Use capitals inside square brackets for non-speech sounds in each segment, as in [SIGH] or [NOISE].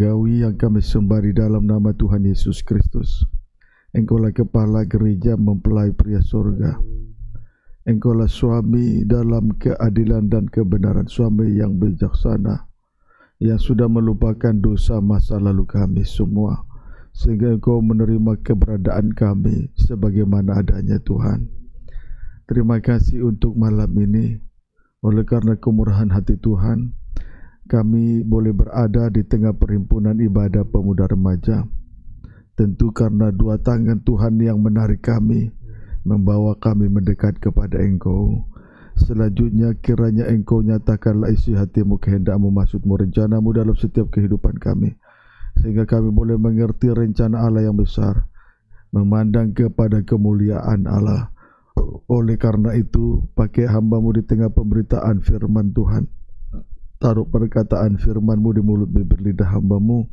surgawi yang kami sembah di dalam nama Tuhan Yesus Kristus. Engkaulah kepala gereja mempelai pria surga. Engkaulah suami dalam keadilan dan kebenaran, suami yang bijaksana yang sudah melupakan dosa masa lalu kami semua sehingga engkau menerima keberadaan kami sebagaimana adanya Tuhan. Terima kasih untuk malam ini oleh karena kemurahan hati Tuhan kami boleh berada di tengah perhimpunan ibadah pemuda remaja. Tentu karena dua tangan Tuhan yang menarik kami, membawa kami mendekat kepada Engkau. Selanjutnya kiranya Engkau nyatakanlah isi hatimu, kehendakmu, maksudmu, rencanamu dalam setiap kehidupan kami. Sehingga kami boleh mengerti rencana Allah yang besar, memandang kepada kemuliaan Allah. Oleh karena itu, pakai hambamu di tengah pemberitaan firman Tuhan taruh perkataan firmanmu di mulut bibir lidah hambamu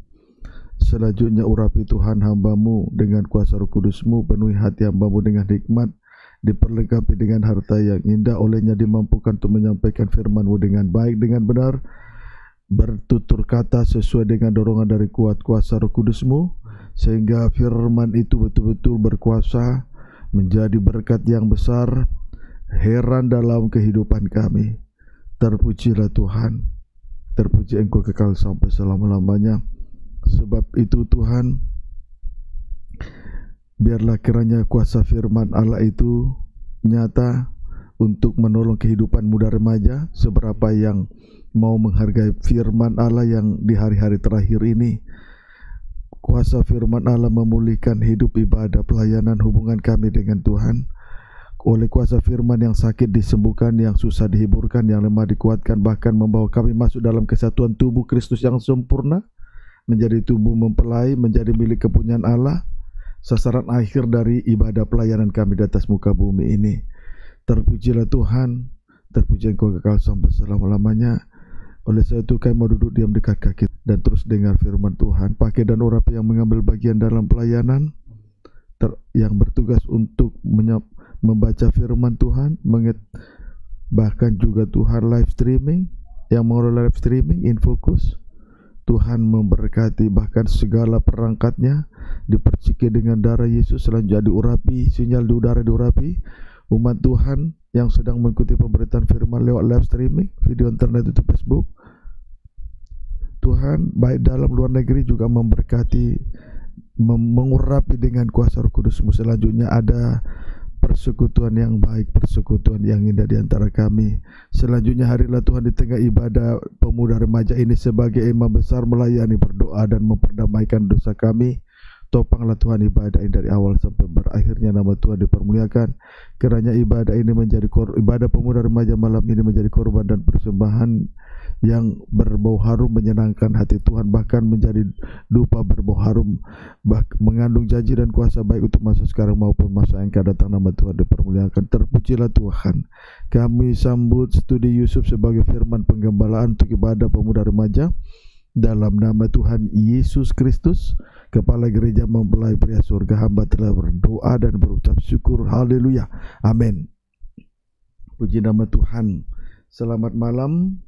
selanjutnya urapi Tuhan hambamu dengan kuasa roh kudusmu penuhi hati hambamu dengan hikmat diperlengkapi dengan harta yang indah olehnya dimampukan untuk menyampaikan firmanmu dengan baik dengan benar bertutur kata sesuai dengan dorongan dari kuat kuasa roh kudusmu sehingga firman itu betul-betul berkuasa menjadi berkat yang besar heran dalam kehidupan kami terpujilah Tuhan terpuji engkau kekal sampai selama-lamanya sebab itu Tuhan biarlah kiranya kuasa firman Allah itu nyata untuk menolong kehidupan muda remaja seberapa yang mau menghargai firman Allah yang di hari-hari terakhir ini kuasa firman Allah memulihkan hidup ibadah pelayanan hubungan kami dengan Tuhan oleh kuasa firman yang sakit disembuhkan, yang susah dihiburkan, yang lemah dikuatkan, bahkan membawa kami masuk dalam kesatuan tubuh Kristus yang sempurna, menjadi tubuh mempelai, menjadi milik kepunyaan Allah, sasaran akhir dari ibadah pelayanan kami di atas muka bumi ini. Terpujilah Tuhan, terpuji engkau kekal sampai selama-lamanya. Oleh saya itu kami mau duduk diam dekat kaki dan terus dengar firman Tuhan. Pakai dan urapi yang mengambil bagian dalam pelayanan, yang bertugas untuk membaca firman Tuhan, menget, bahkan juga Tuhan live streaming, yang mengelola live streaming, Infokus. Tuhan memberkati bahkan segala perangkatnya diperciki dengan darah Yesus selanjutnya diurapi sinyal di udara diurapi umat Tuhan yang sedang mengikuti pemberitaan firman lewat live streaming video internet itu Facebook Tuhan baik dalam luar negeri juga memberkati mengurapi dengan kuasa Roh Kudusmu selanjutnya ada persekutuan yang baik, persekutuan yang indah di antara kami. Selanjutnya harilah Tuhan di tengah ibadah pemuda remaja ini sebagai imam besar melayani berdoa dan memperdamaikan dosa kami. Topanglah Tuhan ibadah ini dari awal sampai berakhirnya nama Tuhan dipermuliakan. Kiranya ibadah ini menjadi kor ibadah pemuda remaja malam ini menjadi korban dan persembahan yang berbau harum menyenangkan hati Tuhan bahkan menjadi dupa berbau harum mengandung janji dan kuasa baik untuk masa sekarang maupun masa yang akan datang nama Tuhan dipermuliakan terpujilah Tuhan kami sambut studi Yusuf sebagai firman penggembalaan untuk ibadah pemuda remaja dalam nama Tuhan Yesus Kristus Kepala Gereja Mempelai Pria Surga hamba telah berdoa dan berucap syukur haleluya amin puji nama Tuhan selamat malam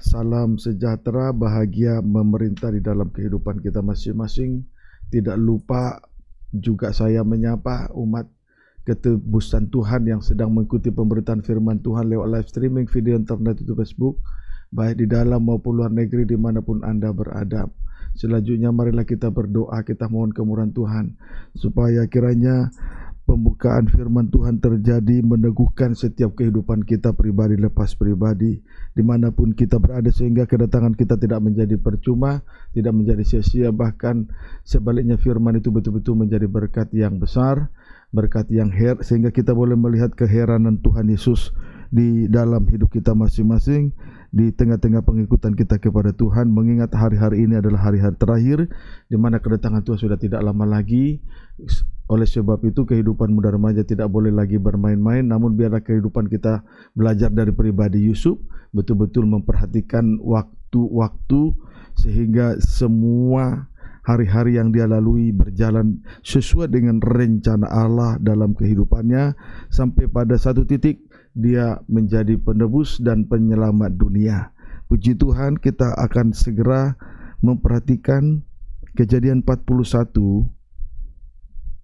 Salam sejahtera, bahagia memerintah di dalam kehidupan kita masing-masing. Tidak lupa juga saya menyapa umat ketebusan Tuhan yang sedang mengikuti pemberitaan firman Tuhan lewat live streaming, video internet, itu Facebook, baik di dalam maupun luar negeri dimanapun Anda berada. Selanjutnya marilah kita berdoa, kita mohon kemurahan Tuhan supaya kiranya pembukaan firman Tuhan terjadi meneguhkan setiap kehidupan kita pribadi lepas pribadi dimanapun kita berada sehingga kedatangan kita tidak menjadi percuma tidak menjadi sia-sia bahkan sebaliknya firman itu betul-betul menjadi berkat yang besar berkat yang her sehingga kita boleh melihat keheranan Tuhan Yesus di dalam hidup kita masing-masing di tengah-tengah pengikutan kita kepada Tuhan mengingat hari-hari ini adalah hari-hari terakhir di mana kedatangan Tuhan sudah tidak lama lagi oleh sebab itu kehidupan muda remaja tidak boleh lagi bermain-main namun biarlah kehidupan kita belajar dari pribadi Yusuf betul-betul memperhatikan waktu-waktu sehingga semua hari-hari yang dia lalui berjalan sesuai dengan rencana Allah dalam kehidupannya sampai pada satu titik dia menjadi penebus dan penyelamat dunia. Puji Tuhan kita akan segera memperhatikan kejadian 41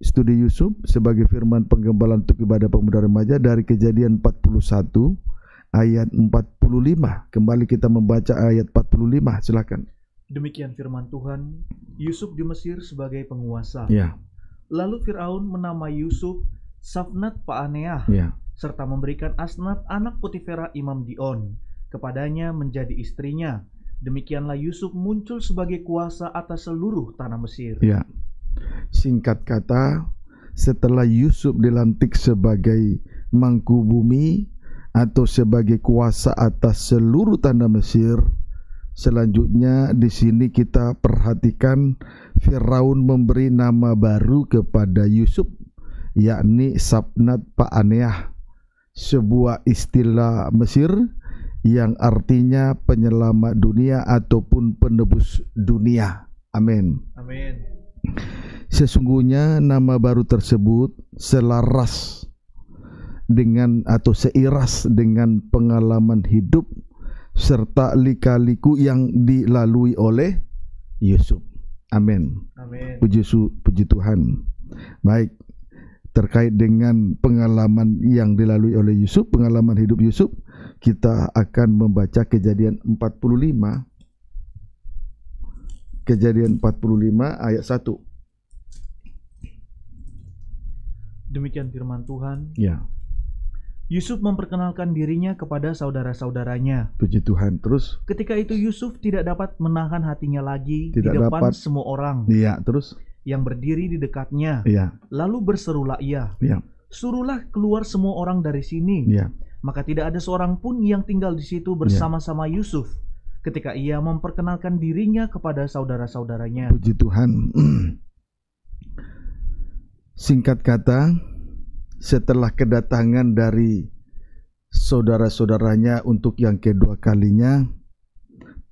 studi Yusuf sebagai firman penggembalaan untuk ibadah pemuda remaja dari kejadian 41 ayat 45. Kembali kita membaca ayat 45, silakan. Demikian firman Tuhan, Yusuf di Mesir sebagai penguasa. Ya. Lalu Firaun menamai Yusuf Safnat Paaneah. Ya serta memberikan Asnat anak Putifera Imam Dion kepadanya menjadi istrinya. Demikianlah Yusuf muncul sebagai kuasa atas seluruh tanah Mesir. Ya. Singkat kata, setelah Yusuf dilantik sebagai mangku bumi atau sebagai kuasa atas seluruh tanah Mesir, Selanjutnya di sini kita perhatikan Firaun memberi nama baru kepada Yusuf yakni Sabnat Paaneah sebuah istilah Mesir yang artinya penyelamat dunia ataupun penebus dunia. Amin. Amin. Sesungguhnya nama baru tersebut selaras dengan atau seiras dengan pengalaman hidup serta lika-liku yang dilalui oleh Yusuf. Amin. Amin. Puji, puji Tuhan. Baik terkait dengan pengalaman yang dilalui oleh Yusuf, pengalaman hidup Yusuf, kita akan membaca kejadian 45 kejadian 45 ayat 1 Demikian firman Tuhan. Ya. Yusuf memperkenalkan dirinya kepada saudara-saudaranya. Puji Tuhan. Terus ketika itu Yusuf tidak dapat menahan hatinya lagi tidak di depan dapat, semua orang. Iya, terus yang berdiri di dekatnya. Ya. Lalu berserulah ia. Ya. Suruhlah keluar semua orang dari sini. Ya. Maka tidak ada seorang pun yang tinggal di situ iya. bersama-sama Yusuf ketika ia memperkenalkan dirinya kepada saudara-saudaranya. Puji Tuhan. [CLEARS THROAT] Singkat kata, setelah kedatangan dari saudara-saudaranya untuk yang kedua kalinya,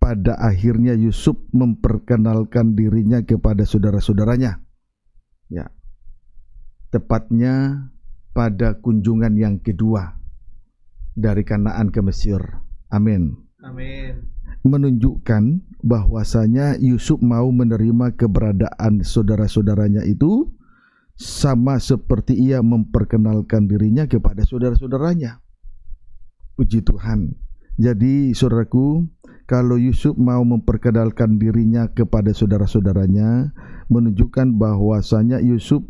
pada akhirnya Yusuf memperkenalkan dirinya kepada saudara-saudaranya. Ya. Tepatnya pada kunjungan yang kedua dari Kanaan ke Mesir. Amin. Amin. Menunjukkan bahwasanya Yusuf mau menerima keberadaan saudara-saudaranya itu sama seperti ia memperkenalkan dirinya kepada saudara-saudaranya. Puji Tuhan. Jadi saudaraku, kalau Yusuf mau memperkenalkan dirinya kepada saudara-saudaranya menunjukkan bahwasanya Yusuf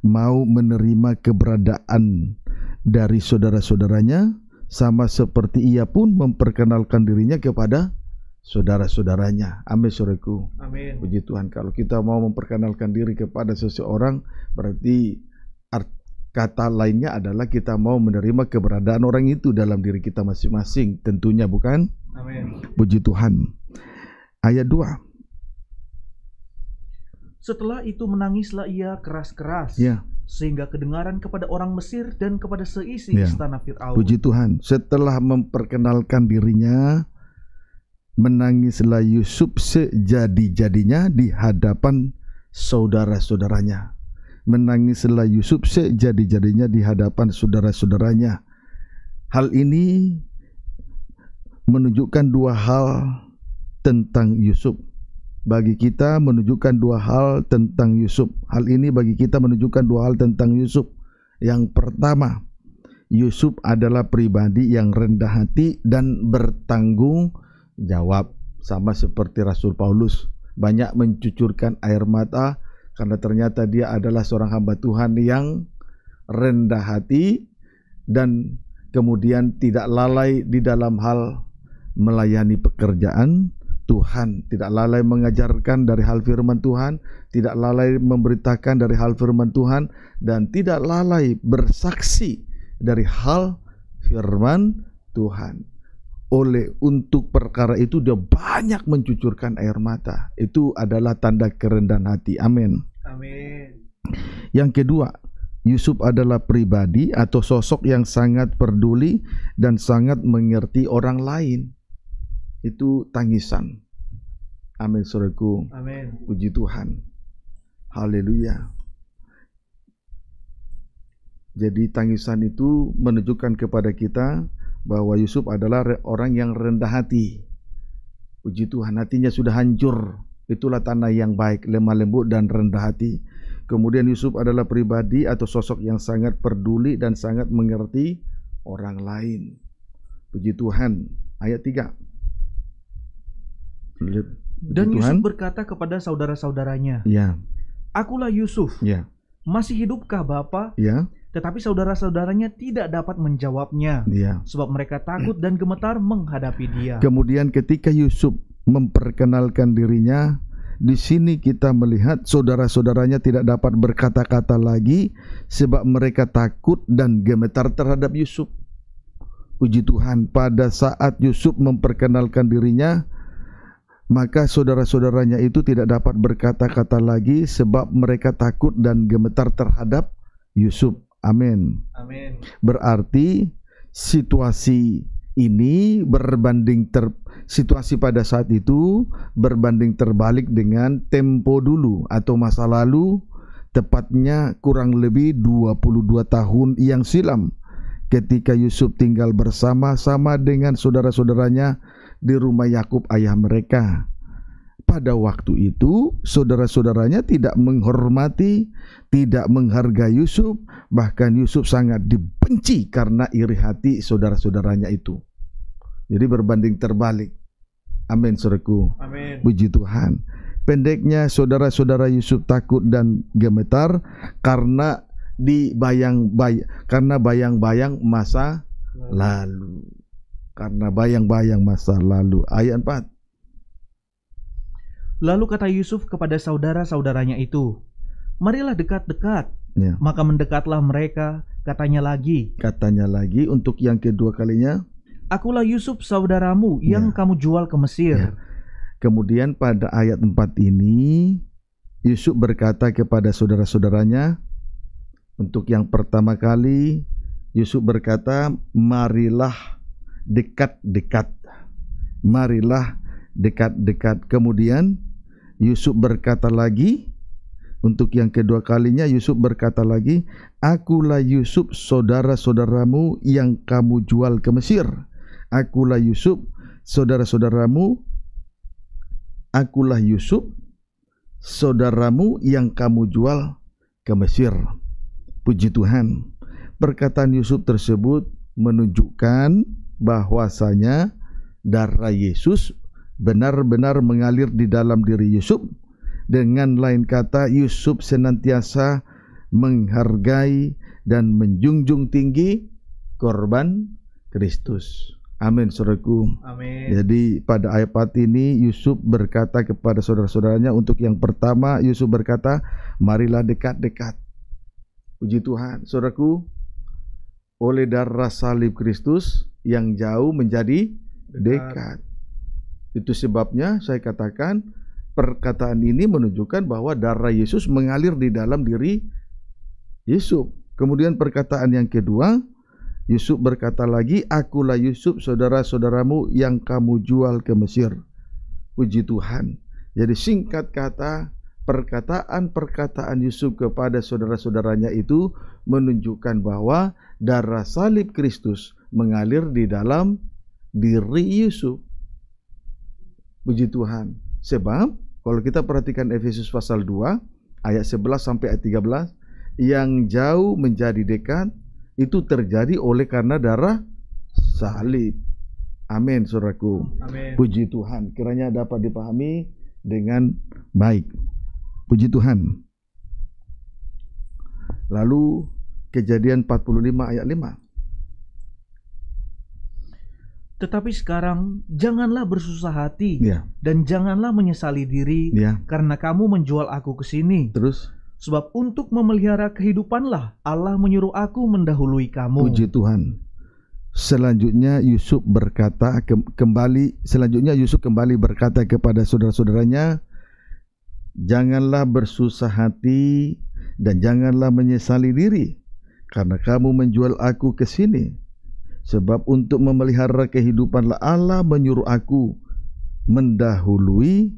mau menerima keberadaan dari saudara-saudaranya sama seperti ia pun memperkenalkan dirinya kepada saudara-saudaranya. Amin sureku. Amin. Puji Tuhan kalau kita mau memperkenalkan diri kepada seseorang berarti kata lainnya adalah kita mau menerima keberadaan orang itu dalam diri kita masing-masing tentunya bukan? Amin. Puji Tuhan. Ayat 2. Setelah itu menangislah ia keras-keras. Ya. Sehingga kedengaran kepada orang Mesir dan kepada seisi ya. istana Fir'aun. Puji Tuhan. Setelah memperkenalkan dirinya, menangislah Yusuf sejadi-jadinya di hadapan saudara-saudaranya. Menangislah Yusuf sejadi-jadinya di hadapan saudara-saudaranya. Hal ini menunjukkan dua hal tentang Yusuf. Bagi kita menunjukkan dua hal tentang Yusuf. Hal ini bagi kita menunjukkan dua hal tentang Yusuf. Yang pertama, Yusuf adalah pribadi yang rendah hati dan bertanggung jawab sama seperti Rasul Paulus banyak mencucurkan air mata karena ternyata dia adalah seorang hamba Tuhan yang rendah hati dan kemudian tidak lalai di dalam hal melayani pekerjaan Tuhan, tidak lalai mengajarkan dari hal firman Tuhan, tidak lalai memberitakan dari hal firman Tuhan, dan tidak lalai bersaksi dari hal firman Tuhan. Oleh untuk perkara itu dia banyak mencucurkan air mata. Itu adalah tanda kerendahan hati. Amin. Amin. Yang kedua, Yusuf adalah pribadi atau sosok yang sangat peduli dan sangat mengerti orang lain itu tangisan. Amin saudaraku. Amin. Puji Tuhan. Haleluya. Jadi tangisan itu menunjukkan kepada kita bahwa Yusuf adalah orang yang rendah hati. Puji Tuhan, hatinya sudah hancur. Itulah tanah yang baik, lemah lembut dan rendah hati. Kemudian Yusuf adalah pribadi atau sosok yang sangat peduli dan sangat mengerti orang lain. Puji Tuhan. Ayat 3 lihat dan Tuhan. Yusuf berkata kepada saudara-saudaranya ya akulah Yusuf ya masih hidupkah Bapak?" ya tetapi saudara-saudaranya tidak dapat menjawabnya ya. sebab mereka takut dan gemetar menghadapi dia kemudian ketika Yusuf memperkenalkan dirinya di sini kita melihat saudara-saudaranya tidak dapat berkata-kata lagi sebab mereka takut dan gemetar terhadap Yusuf. Puji Tuhan, pada saat Yusuf memperkenalkan dirinya, maka saudara-saudaranya itu tidak dapat berkata-kata lagi sebab mereka takut dan gemetar terhadap Yusuf. Amin. Amin. Berarti situasi ini berbanding ter situasi pada saat itu berbanding terbalik dengan tempo dulu atau masa lalu tepatnya kurang lebih 22 tahun yang silam ketika Yusuf tinggal bersama-sama dengan saudara-saudaranya di rumah Yakub ayah mereka. Pada waktu itu, saudara-saudaranya tidak menghormati, tidak menghargai Yusuf, bahkan Yusuf sangat dibenci karena iri hati saudara-saudaranya itu. Jadi berbanding terbalik. Amin, saudaraku. Amin. Puji Tuhan. Pendeknya saudara-saudara Yusuf takut dan gemetar karena dibayang bay karena bayang-bayang masa lalu. lalu karena bayang-bayang masa lalu. Ayat 4. Lalu kata Yusuf kepada saudara-saudaranya itu, "Marilah dekat-dekat." Ya. Maka mendekatlah mereka, katanya lagi. Katanya lagi untuk yang kedua kalinya, "Akulah Yusuf saudaramu yang ya. kamu jual ke Mesir." Ya. Kemudian pada ayat 4 ini Yusuf berkata kepada saudara-saudaranya untuk yang pertama kali Yusuf berkata, "Marilah dekat-dekat. Marilah dekat-dekat. Kemudian Yusuf berkata lagi, untuk yang kedua kalinya Yusuf berkata lagi, Akulah Yusuf saudara-saudaramu yang kamu jual ke Mesir. Akulah Yusuf saudara-saudaramu. Akulah Yusuf saudaramu yang kamu jual ke Mesir. Puji Tuhan. Perkataan Yusuf tersebut menunjukkan bahwasanya darah Yesus benar-benar mengalir di dalam diri Yusuf. Dengan lain kata, Yusuf senantiasa menghargai dan menjunjung tinggi korban Kristus. Amin, saudaraku. Amin. Jadi pada ayat ini Yusuf berkata kepada saudara-saudaranya untuk yang pertama Yusuf berkata, marilah dekat-dekat. Puji Tuhan, saudaraku. Oleh darah salib Kristus, yang jauh menjadi dekat. Itu sebabnya saya katakan perkataan ini menunjukkan bahwa darah Yesus mengalir di dalam diri Yusuf. Kemudian perkataan yang kedua, Yusuf berkata lagi, "Akulah Yusuf, saudara-saudaramu yang kamu jual ke Mesir." Puji Tuhan. Jadi singkat kata, perkataan-perkataan Yusuf kepada saudara-saudaranya itu menunjukkan bahwa darah salib Kristus mengalir di dalam diri Yusuf. Puji Tuhan. Sebab kalau kita perhatikan Efesus pasal 2 ayat 11 sampai ayat 13 yang jauh menjadi dekat itu terjadi oleh karena darah salib. Amin, saudaraku. Amin. Puji Tuhan. Kiranya dapat dipahami dengan baik. Puji Tuhan. Lalu kejadian 45 ayat 5. Tetapi sekarang janganlah bersusah hati yeah. dan janganlah menyesali diri yeah. karena kamu menjual aku ke sini. Terus sebab untuk memelihara kehidupanlah Allah menyuruh aku mendahului kamu. Puji Tuhan. Selanjutnya Yusuf berkata ke kembali selanjutnya Yusuf kembali berkata kepada saudara-saudaranya janganlah bersusah hati dan janganlah menyesali diri karena kamu menjual aku ke sini Sebab untuk memelihara kehidupanlah Allah menyuruh aku mendahului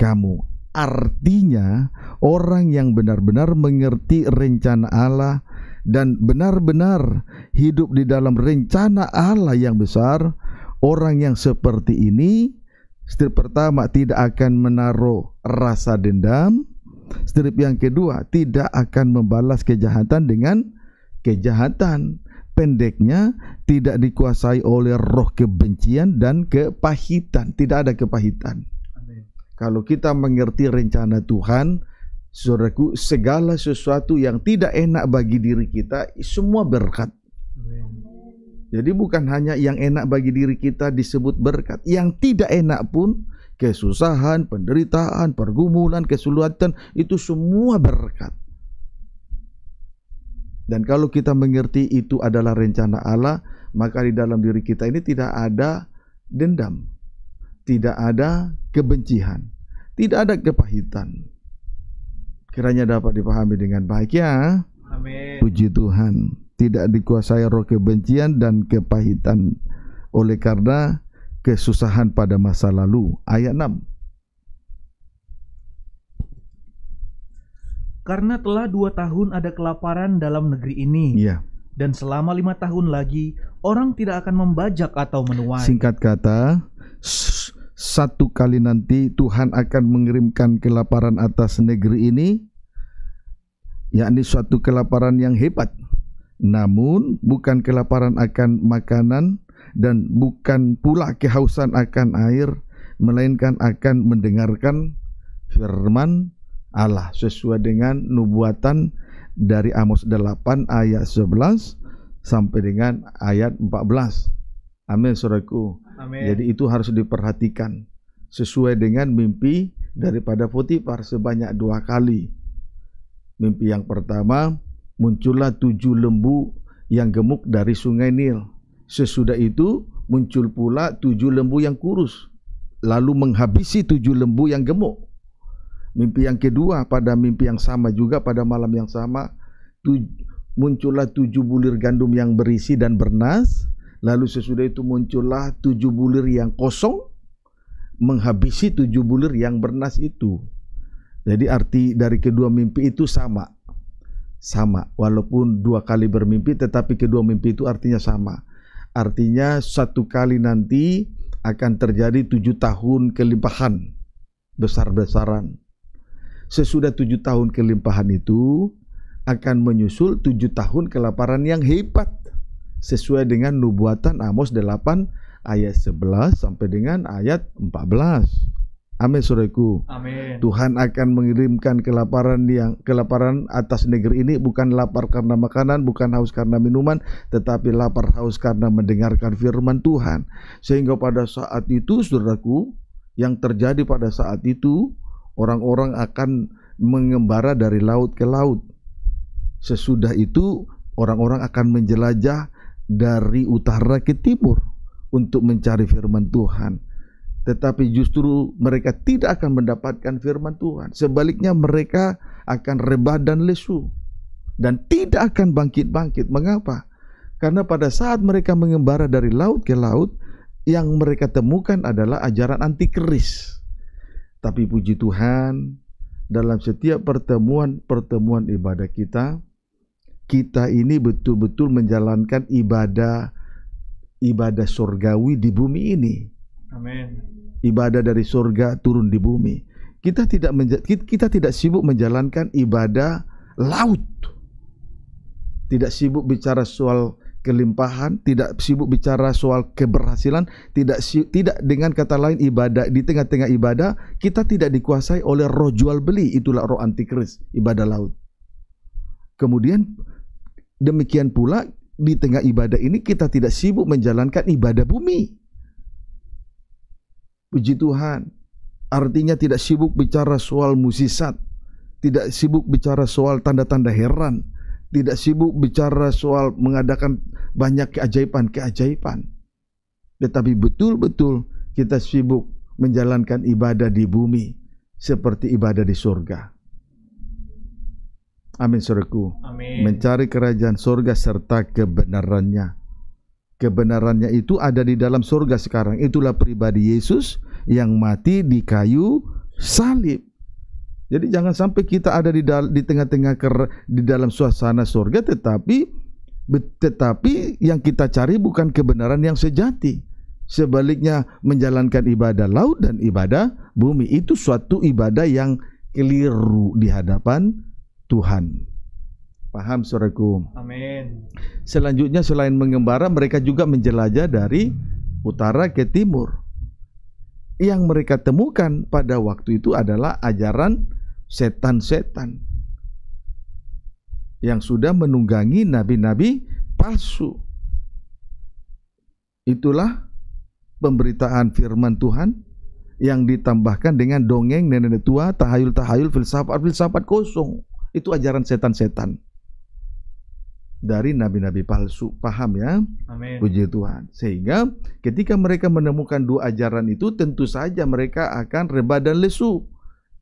kamu. Artinya orang yang benar-benar mengerti rencana Allah dan benar-benar hidup di dalam rencana Allah yang besar, orang yang seperti ini strip pertama tidak akan menaruh rasa dendam, strip yang kedua tidak akan membalas kejahatan dengan kejahatan pendeknya tidak dikuasai oleh roh kebencian dan kepahitan tidak ada kepahitan kalau kita mengerti rencana Tuhan saudaraku segala sesuatu yang tidak enak bagi diri kita semua berkat Jadi bukan hanya yang enak bagi diri kita disebut berkat, yang tidak enak pun kesusahan, penderitaan, pergumulan, kesulitan itu semua berkat. Dan kalau kita mengerti itu adalah rencana Allah, maka di dalam diri kita ini tidak ada dendam, tidak ada kebencian, tidak ada kepahitan. Kiranya dapat dipahami dengan baik ya. Amin. Puji Tuhan, tidak dikuasai roh kebencian dan kepahitan oleh karena kesusahan pada masa lalu. Ayat 6. Karena telah dua tahun ada kelaparan dalam negeri ini. Iya. Dan selama lima tahun lagi, orang tidak akan membajak atau menuai. Singkat kata, satu kali nanti Tuhan akan mengirimkan kelaparan atas negeri ini, yakni suatu kelaparan yang hebat. Namun, bukan kelaparan akan makanan dan bukan pula kehausan akan air, melainkan akan mendengarkan firman Allah sesuai dengan nubuatan dari Amos 8 ayat 11 sampai dengan ayat 14. Amin saudaraku. Jadi itu harus diperhatikan sesuai dengan mimpi daripada Potifar sebanyak dua kali. Mimpi yang pertama muncullah tujuh lembu yang gemuk dari sungai Nil. Sesudah itu muncul pula tujuh lembu yang kurus. Lalu menghabisi tujuh lembu yang gemuk. Mimpi yang kedua pada mimpi yang sama juga pada malam yang sama tuj muncullah tujuh bulir gandum yang berisi dan bernas. Lalu sesudah itu muncullah tujuh bulir yang kosong menghabisi tujuh bulir yang bernas itu. Jadi arti dari kedua mimpi itu sama. Sama, walaupun dua kali bermimpi tetapi kedua mimpi itu artinya sama. Artinya satu kali nanti akan terjadi tujuh tahun kelimpahan besar-besaran. Sesudah tujuh tahun kelimpahan itu akan menyusul tujuh tahun kelaparan yang hebat sesuai dengan nubuatan Amos 8 ayat 11 sampai dengan ayat 14. Amin saudaraku. Amin. Tuhan akan mengirimkan kelaparan yang kelaparan atas negeri ini bukan lapar karena makanan, bukan haus karena minuman, tetapi lapar haus karena mendengarkan firman Tuhan. Sehingga pada saat itu saudaraku, yang terjadi pada saat itu orang-orang akan mengembara dari laut ke laut. Sesudah itu orang-orang akan menjelajah dari utara ke timur untuk mencari firman Tuhan. Tetapi justru mereka tidak akan mendapatkan firman Tuhan. Sebaliknya mereka akan rebah dan lesu dan tidak akan bangkit-bangkit. Mengapa? Karena pada saat mereka mengembara dari laut ke laut, yang mereka temukan adalah ajaran antikris. Tapi puji Tuhan, dalam setiap pertemuan-pertemuan ibadah kita, kita ini betul-betul menjalankan ibadah ibadah surgawi di bumi ini. Amin. Ibadah dari surga turun di bumi. Kita tidak kita tidak sibuk menjalankan ibadah laut. Tidak sibuk bicara soal kelimpahan, tidak sibuk bicara soal keberhasilan, tidak tidak dengan kata lain ibadah di tengah-tengah ibadah kita tidak dikuasai oleh roh jual beli itulah roh antikris ibadah laut. Kemudian demikian pula di tengah ibadah ini kita tidak sibuk menjalankan ibadah bumi. Puji Tuhan. Artinya tidak sibuk bicara soal musisat, tidak sibuk bicara soal tanda-tanda heran, tidak sibuk bicara soal mengadakan banyak keajaiban-keajaiban. Tetapi betul-betul kita sibuk menjalankan ibadah di bumi seperti ibadah di surga. Amin suruhku. Amin. Mencari kerajaan surga serta kebenarannya. Kebenarannya itu ada di dalam surga sekarang. Itulah pribadi Yesus yang mati di kayu salib. Jadi jangan sampai kita ada di di tengah-tengah di dalam suasana surga tetapi tetapi yang kita cari bukan kebenaran yang sejati. Sebaliknya menjalankan ibadah laut dan ibadah bumi itu suatu ibadah yang keliru di hadapan Tuhan. Paham saudaraku? Amin. Selanjutnya selain mengembara mereka juga menjelajah dari utara ke timur. Yang mereka temukan pada waktu itu adalah ajaran setan-setan yang sudah menunggangi nabi-nabi palsu. Itulah pemberitaan firman Tuhan yang ditambahkan dengan dongeng nenek nenek tua, tahayul-tahayul, filsafat-filsafat kosong. Itu ajaran setan-setan. Dari nabi-nabi palsu, paham ya? Amin. Puji Tuhan. Sehingga ketika mereka menemukan dua ajaran itu, tentu saja mereka akan rebah dan lesu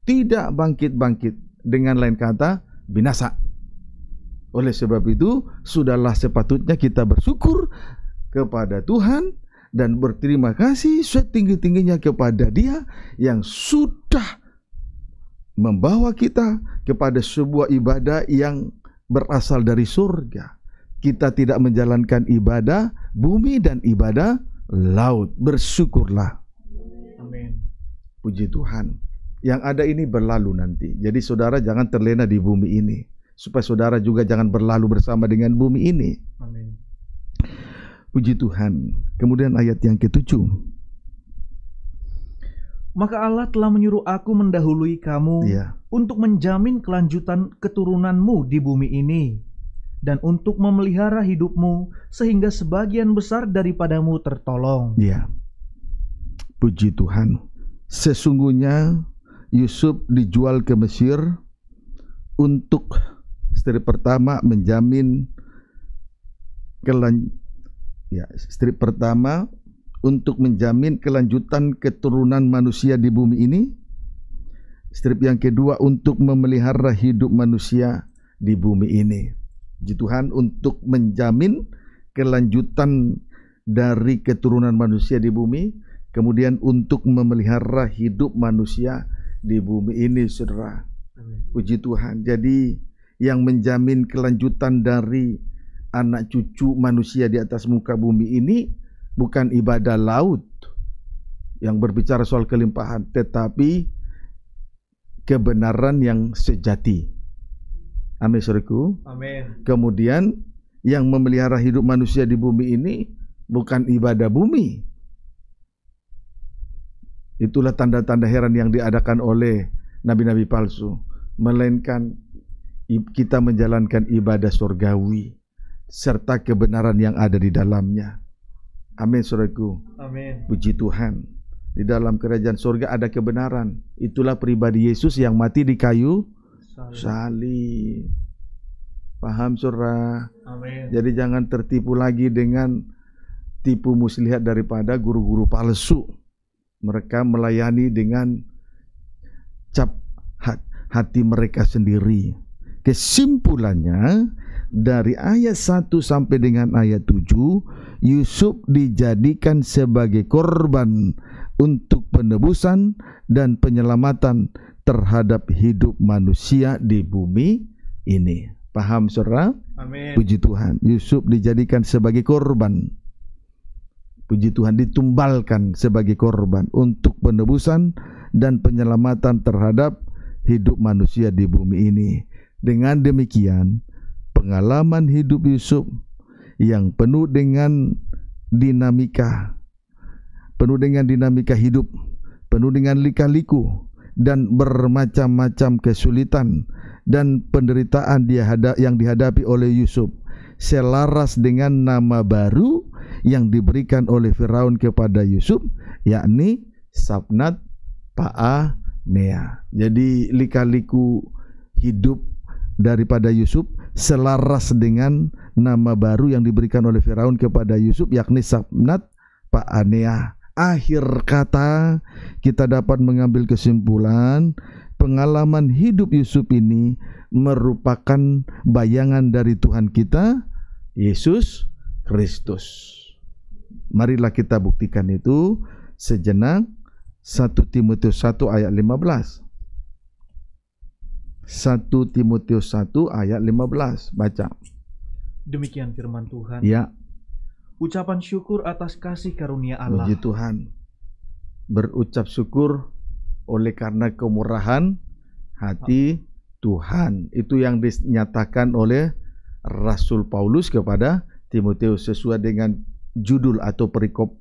tidak bangkit-bangkit. Dengan lain kata, binasa. Oleh sebab itu, sudahlah sepatutnya kita bersyukur kepada Tuhan dan berterima kasih setinggi-tingginya kepada Dia yang sudah membawa kita kepada sebuah ibadah yang berasal dari surga. Kita tidak menjalankan ibadah bumi dan ibadah laut. Bersyukurlah. Amin. Puji Tuhan. Yang ada ini berlalu nanti. Jadi saudara jangan terlena di bumi ini. Supaya saudara juga jangan berlalu bersama dengan bumi ini. Amin. Puji Tuhan. Kemudian ayat yang ketujuh. Maka Allah telah menyuruh aku mendahului kamu ya. untuk menjamin kelanjutan keturunanmu di bumi ini dan untuk memelihara hidupmu sehingga sebagian besar daripadamu tertolong. Ya. Puji Tuhan. Sesungguhnya Yusuf dijual ke Mesir untuk strip pertama menjamin kelan ya strip pertama untuk menjamin kelanjutan keturunan manusia di bumi ini strip yang kedua untuk memelihara hidup manusia di bumi ini Puji Tuhan untuk menjamin kelanjutan dari keturunan manusia di bumi kemudian untuk memelihara hidup manusia di bumi ini, saudara. Puji Tuhan. Jadi yang menjamin kelanjutan dari anak cucu manusia di atas muka bumi ini bukan ibadah laut yang berbicara soal kelimpahan, tetapi kebenaran yang sejati. Amin, saudaraku. Amin. Kemudian yang memelihara hidup manusia di bumi ini bukan ibadah bumi, Itulah tanda-tanda heran yang diadakan oleh nabi-nabi palsu, melainkan kita menjalankan ibadah surgawi serta kebenaran yang ada di dalamnya. Amin, saudaraku. Amin. Puji Tuhan. Di dalam kerajaan surga ada kebenaran. Itulah pribadi Yesus yang mati di kayu salib. salib. Paham surah? Amin. Jadi jangan tertipu lagi dengan tipu muslihat daripada guru-guru palsu mereka melayani dengan cap hati mereka sendiri. Kesimpulannya dari ayat 1 sampai dengan ayat 7 Yusuf dijadikan sebagai korban untuk penebusan dan penyelamatan terhadap hidup manusia di bumi ini. Paham saudara? Amin. Puji Tuhan. Yusuf dijadikan sebagai korban puji Tuhan ditumbalkan sebagai korban untuk penebusan dan penyelamatan terhadap hidup manusia di bumi ini. Dengan demikian, pengalaman hidup Yusuf yang penuh dengan dinamika, penuh dengan dinamika hidup, penuh dengan lika-liku dan bermacam-macam kesulitan dan penderitaan yang dihadapi oleh Yusuf selaras dengan nama baru yang diberikan oleh Firaun kepada Yusuf yakni sabnat paanea. Jadi lika-liku hidup daripada Yusuf selaras dengan nama baru yang diberikan oleh Firaun kepada Yusuf yakni sabnat paanea. Akhir kata kita dapat mengambil kesimpulan pengalaman hidup Yusuf ini merupakan bayangan dari Tuhan kita Yesus Kristus marilah kita buktikan itu sejenak 1 Timotius 1 ayat 15. 1 Timotius 1 ayat 15. Baca. Demikian firman Tuhan. Ya. Ucapan syukur atas kasih karunia Allah. Puji Tuhan. Berucap syukur oleh karena kemurahan hati Tuhan. Itu yang dinyatakan oleh Rasul Paulus kepada Timotius sesuai dengan judul atau perikop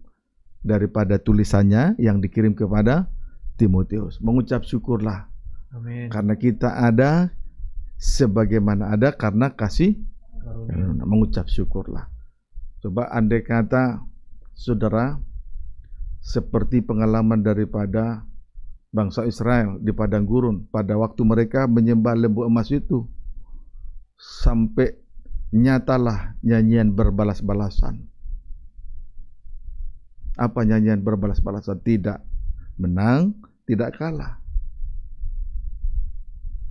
daripada tulisannya yang dikirim kepada Timotius. Mengucap syukurlah. Amin. Karena kita ada sebagaimana ada karena kasih karunia. Mengucap syukurlah. Coba andai kata saudara seperti pengalaman daripada bangsa Israel di padang gurun pada waktu mereka menyembah lembu emas itu sampai nyatalah nyanyian berbalas-balasan apa nyanyian berbalas-balasan? Tidak menang, tidak kalah.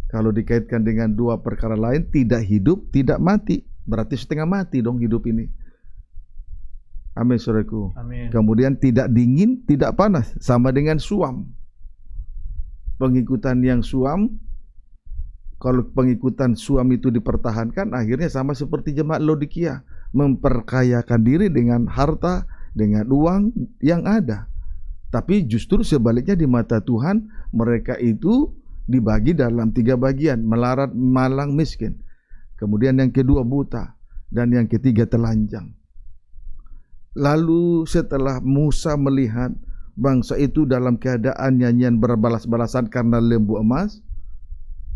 Kalau dikaitkan dengan dua perkara lain, tidak hidup, tidak mati. Berarti setengah mati dong hidup ini. Amin saudaraku. Amin. Kemudian tidak dingin, tidak panas. Sama dengan suam. Pengikutan yang suam, kalau pengikutan suam itu dipertahankan, akhirnya sama seperti jemaat Lodikia. Memperkayakan diri dengan harta, dengan uang yang ada. Tapi justru sebaliknya di mata Tuhan mereka itu dibagi dalam tiga bagian, melarat, malang, miskin. Kemudian yang kedua buta dan yang ketiga telanjang. Lalu setelah Musa melihat bangsa itu dalam keadaan nyanyian berbalas-balasan karena lembu emas,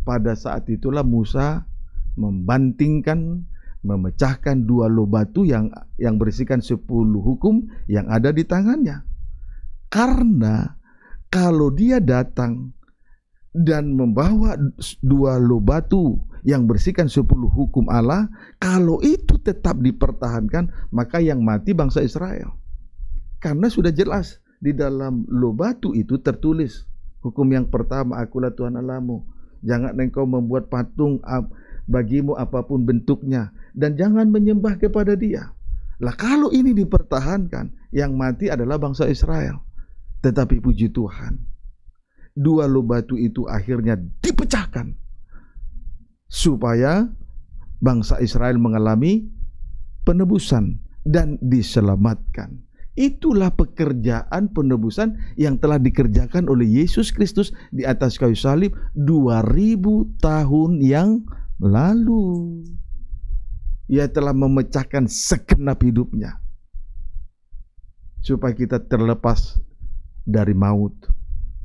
pada saat itulah Musa membantingkan memecahkan dua lo batu yang yang berisikan sepuluh hukum yang ada di tangannya. Karena kalau dia datang dan membawa dua lo batu yang berisikan sepuluh hukum Allah, kalau itu tetap dipertahankan, maka yang mati bangsa Israel. Karena sudah jelas di dalam lo batu itu tertulis hukum yang pertama akulah Tuhan Allahmu. Jangan engkau membuat patung bagimu apapun bentuknya dan jangan menyembah kepada dia. Lah kalau ini dipertahankan, yang mati adalah bangsa Israel. Tetapi puji Tuhan, dua lubang batu itu akhirnya dipecahkan supaya bangsa Israel mengalami penebusan dan diselamatkan. Itulah pekerjaan penebusan yang telah dikerjakan oleh Yesus Kristus di atas kayu salib 2000 tahun yang Lalu ia telah memecahkan segenap hidupnya supaya kita terlepas dari maut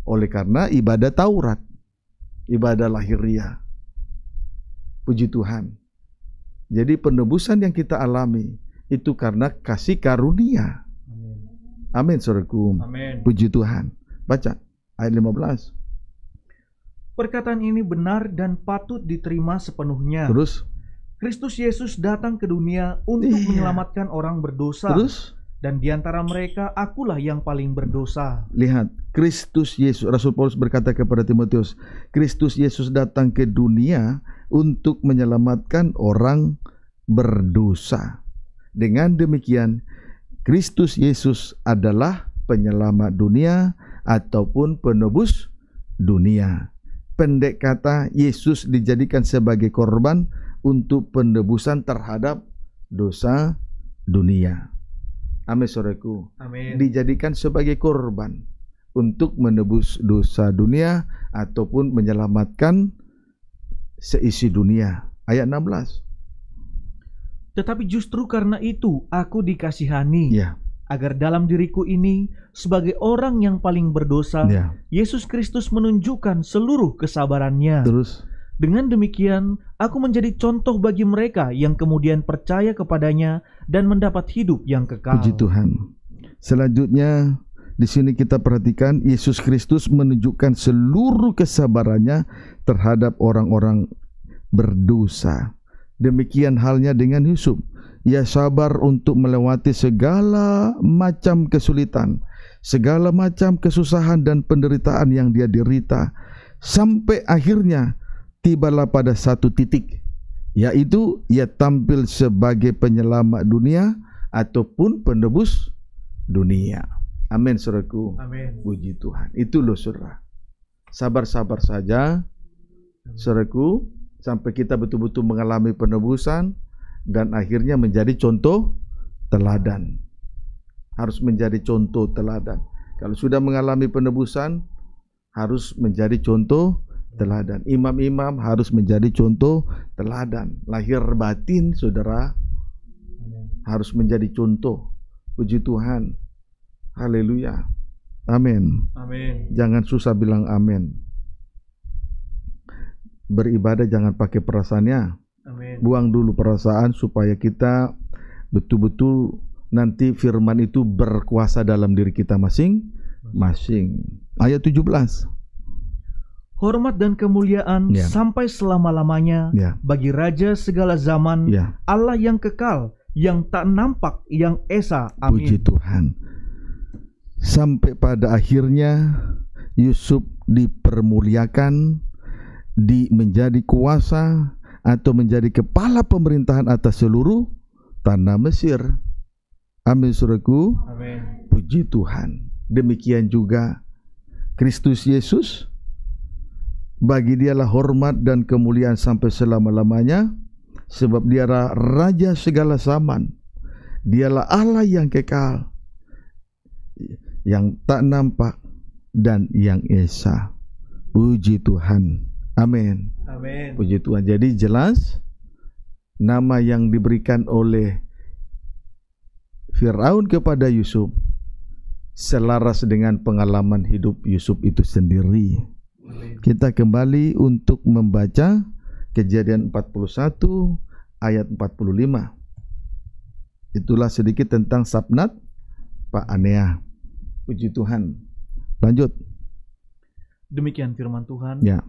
oleh karena ibadah Taurat ibadah lahiriah puji Tuhan jadi penebusan yang kita alami itu karena kasih karunia amin amin Amin. puji Tuhan baca ayat 15 Perkataan ini benar dan patut diterima sepenuhnya. Terus? Kristus Yesus datang ke dunia untuk iya. menyelamatkan orang berdosa. Terus? Dan di antara mereka akulah yang paling berdosa. Lihat, Kristus Yesus, Rasul Paulus berkata kepada Timotius, Kristus Yesus datang ke dunia untuk menyelamatkan orang berdosa. Dengan demikian, Kristus Yesus adalah penyelamat dunia ataupun penebus dunia pendek kata Yesus dijadikan sebagai korban untuk penebusan terhadap dosa dunia. Amin soreku. Amin. Dijadikan sebagai korban untuk menebus dosa dunia ataupun menyelamatkan seisi dunia. Ayat 16. Tetapi justru karena itu aku dikasihani. Ya agar dalam diriku ini sebagai orang yang paling berdosa ya. Yesus Kristus menunjukkan seluruh kesabarannya terus dengan demikian aku menjadi contoh bagi mereka yang kemudian percaya kepadanya dan mendapat hidup yang kekal puji Tuhan selanjutnya di sini kita perhatikan Yesus Kristus menunjukkan seluruh kesabarannya terhadap orang-orang berdosa demikian halnya dengan Yusuf ia sabar untuk melewati segala macam kesulitan, segala macam kesusahan dan penderitaan yang dia derita sampai akhirnya tibalah pada satu titik yaitu ia tampil sebagai penyelamat dunia ataupun penebus dunia. Amin suraku. Amin. Puji Tuhan. Itu loh surah. Sabar-sabar saja suraku sampai kita betul-betul mengalami penebusan dan akhirnya menjadi contoh teladan. Harus menjadi contoh teladan. Kalau sudah mengalami penebusan harus menjadi contoh teladan. Imam-imam harus menjadi contoh teladan. Lahir batin saudara harus menjadi contoh. Puji Tuhan. Haleluya. Amin. Jangan susah bilang amin. Beribadah jangan pakai perasaannya Amin. Buang dulu perasaan supaya kita betul-betul nanti firman itu berkuasa dalam diri kita masing-masing. Ayat 17. Hormat dan kemuliaan ya. sampai selama-lamanya ya. bagi raja segala zaman, ya. Allah yang kekal, yang tak nampak, yang esa. Amin. Puji Tuhan. Sampai pada akhirnya Yusuf dipermuliakan, di menjadi kuasa atau menjadi kepala pemerintahan atas seluruh tanah Mesir. Amin suraku. Amin. Puji Tuhan. Demikian juga Kristus Yesus bagi dialah hormat dan kemuliaan sampai selama-lamanya sebab dialah raja segala zaman. Dialah Allah yang kekal yang tak nampak dan yang esa. Puji Tuhan. Amin. Amin. Puji Tuhan. Jadi jelas nama yang diberikan oleh Firaun kepada Yusuf selaras dengan pengalaman hidup Yusuf itu sendiri. Kita kembali untuk membaca Kejadian 41 ayat 45. Itulah sedikit tentang Sabnat Pak Anea. Puji Tuhan. Lanjut. Demikian firman Tuhan. Ya.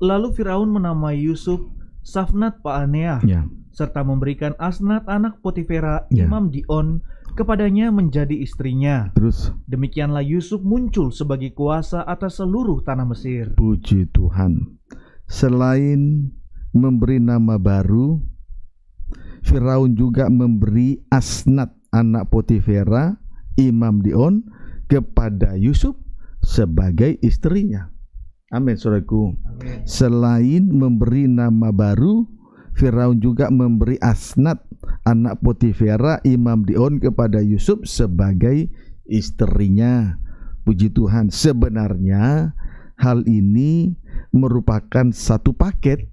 Lalu Firaun menamai Yusuf Safnat Paaneah ya. serta memberikan Asnat anak Potifera ya. Imam Dion kepadanya menjadi istrinya. Terus demikianlah Yusuf muncul sebagai kuasa atas seluruh tanah Mesir. Puji Tuhan. Selain memberi nama baru, Firaun juga memberi Asnat anak Potifera Imam Dion kepada Yusuf sebagai istrinya. Amin, saudaraku. Selain memberi nama baru, Firaun juga memberi asnat anak Potifera, Imam Dion kepada Yusuf sebagai istrinya. Puji Tuhan, sebenarnya hal ini merupakan satu paket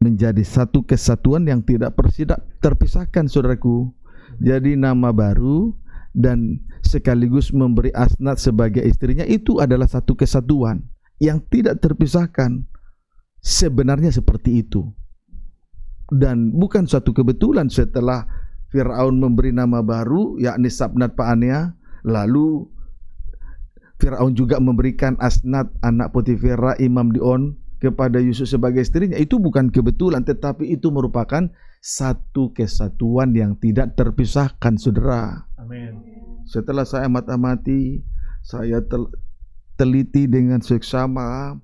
menjadi satu kesatuan yang tidak persidak terpisahkan saudaraku. Jadi nama baru dan sekaligus memberi asnat sebagai istrinya itu adalah satu kesatuan yang tidak terpisahkan sebenarnya seperti itu. Dan bukan suatu kebetulan setelah Fir'aun memberi nama baru yakni Sabnat Paania lalu Fir'aun juga memberikan Asnat anak Potifera Imam Dion kepada Yusuf sebagai istrinya itu bukan kebetulan tetapi itu merupakan satu kesatuan yang tidak terpisahkan saudara. Amin. Setelah saya mata-mati, saya teliti dengan seksama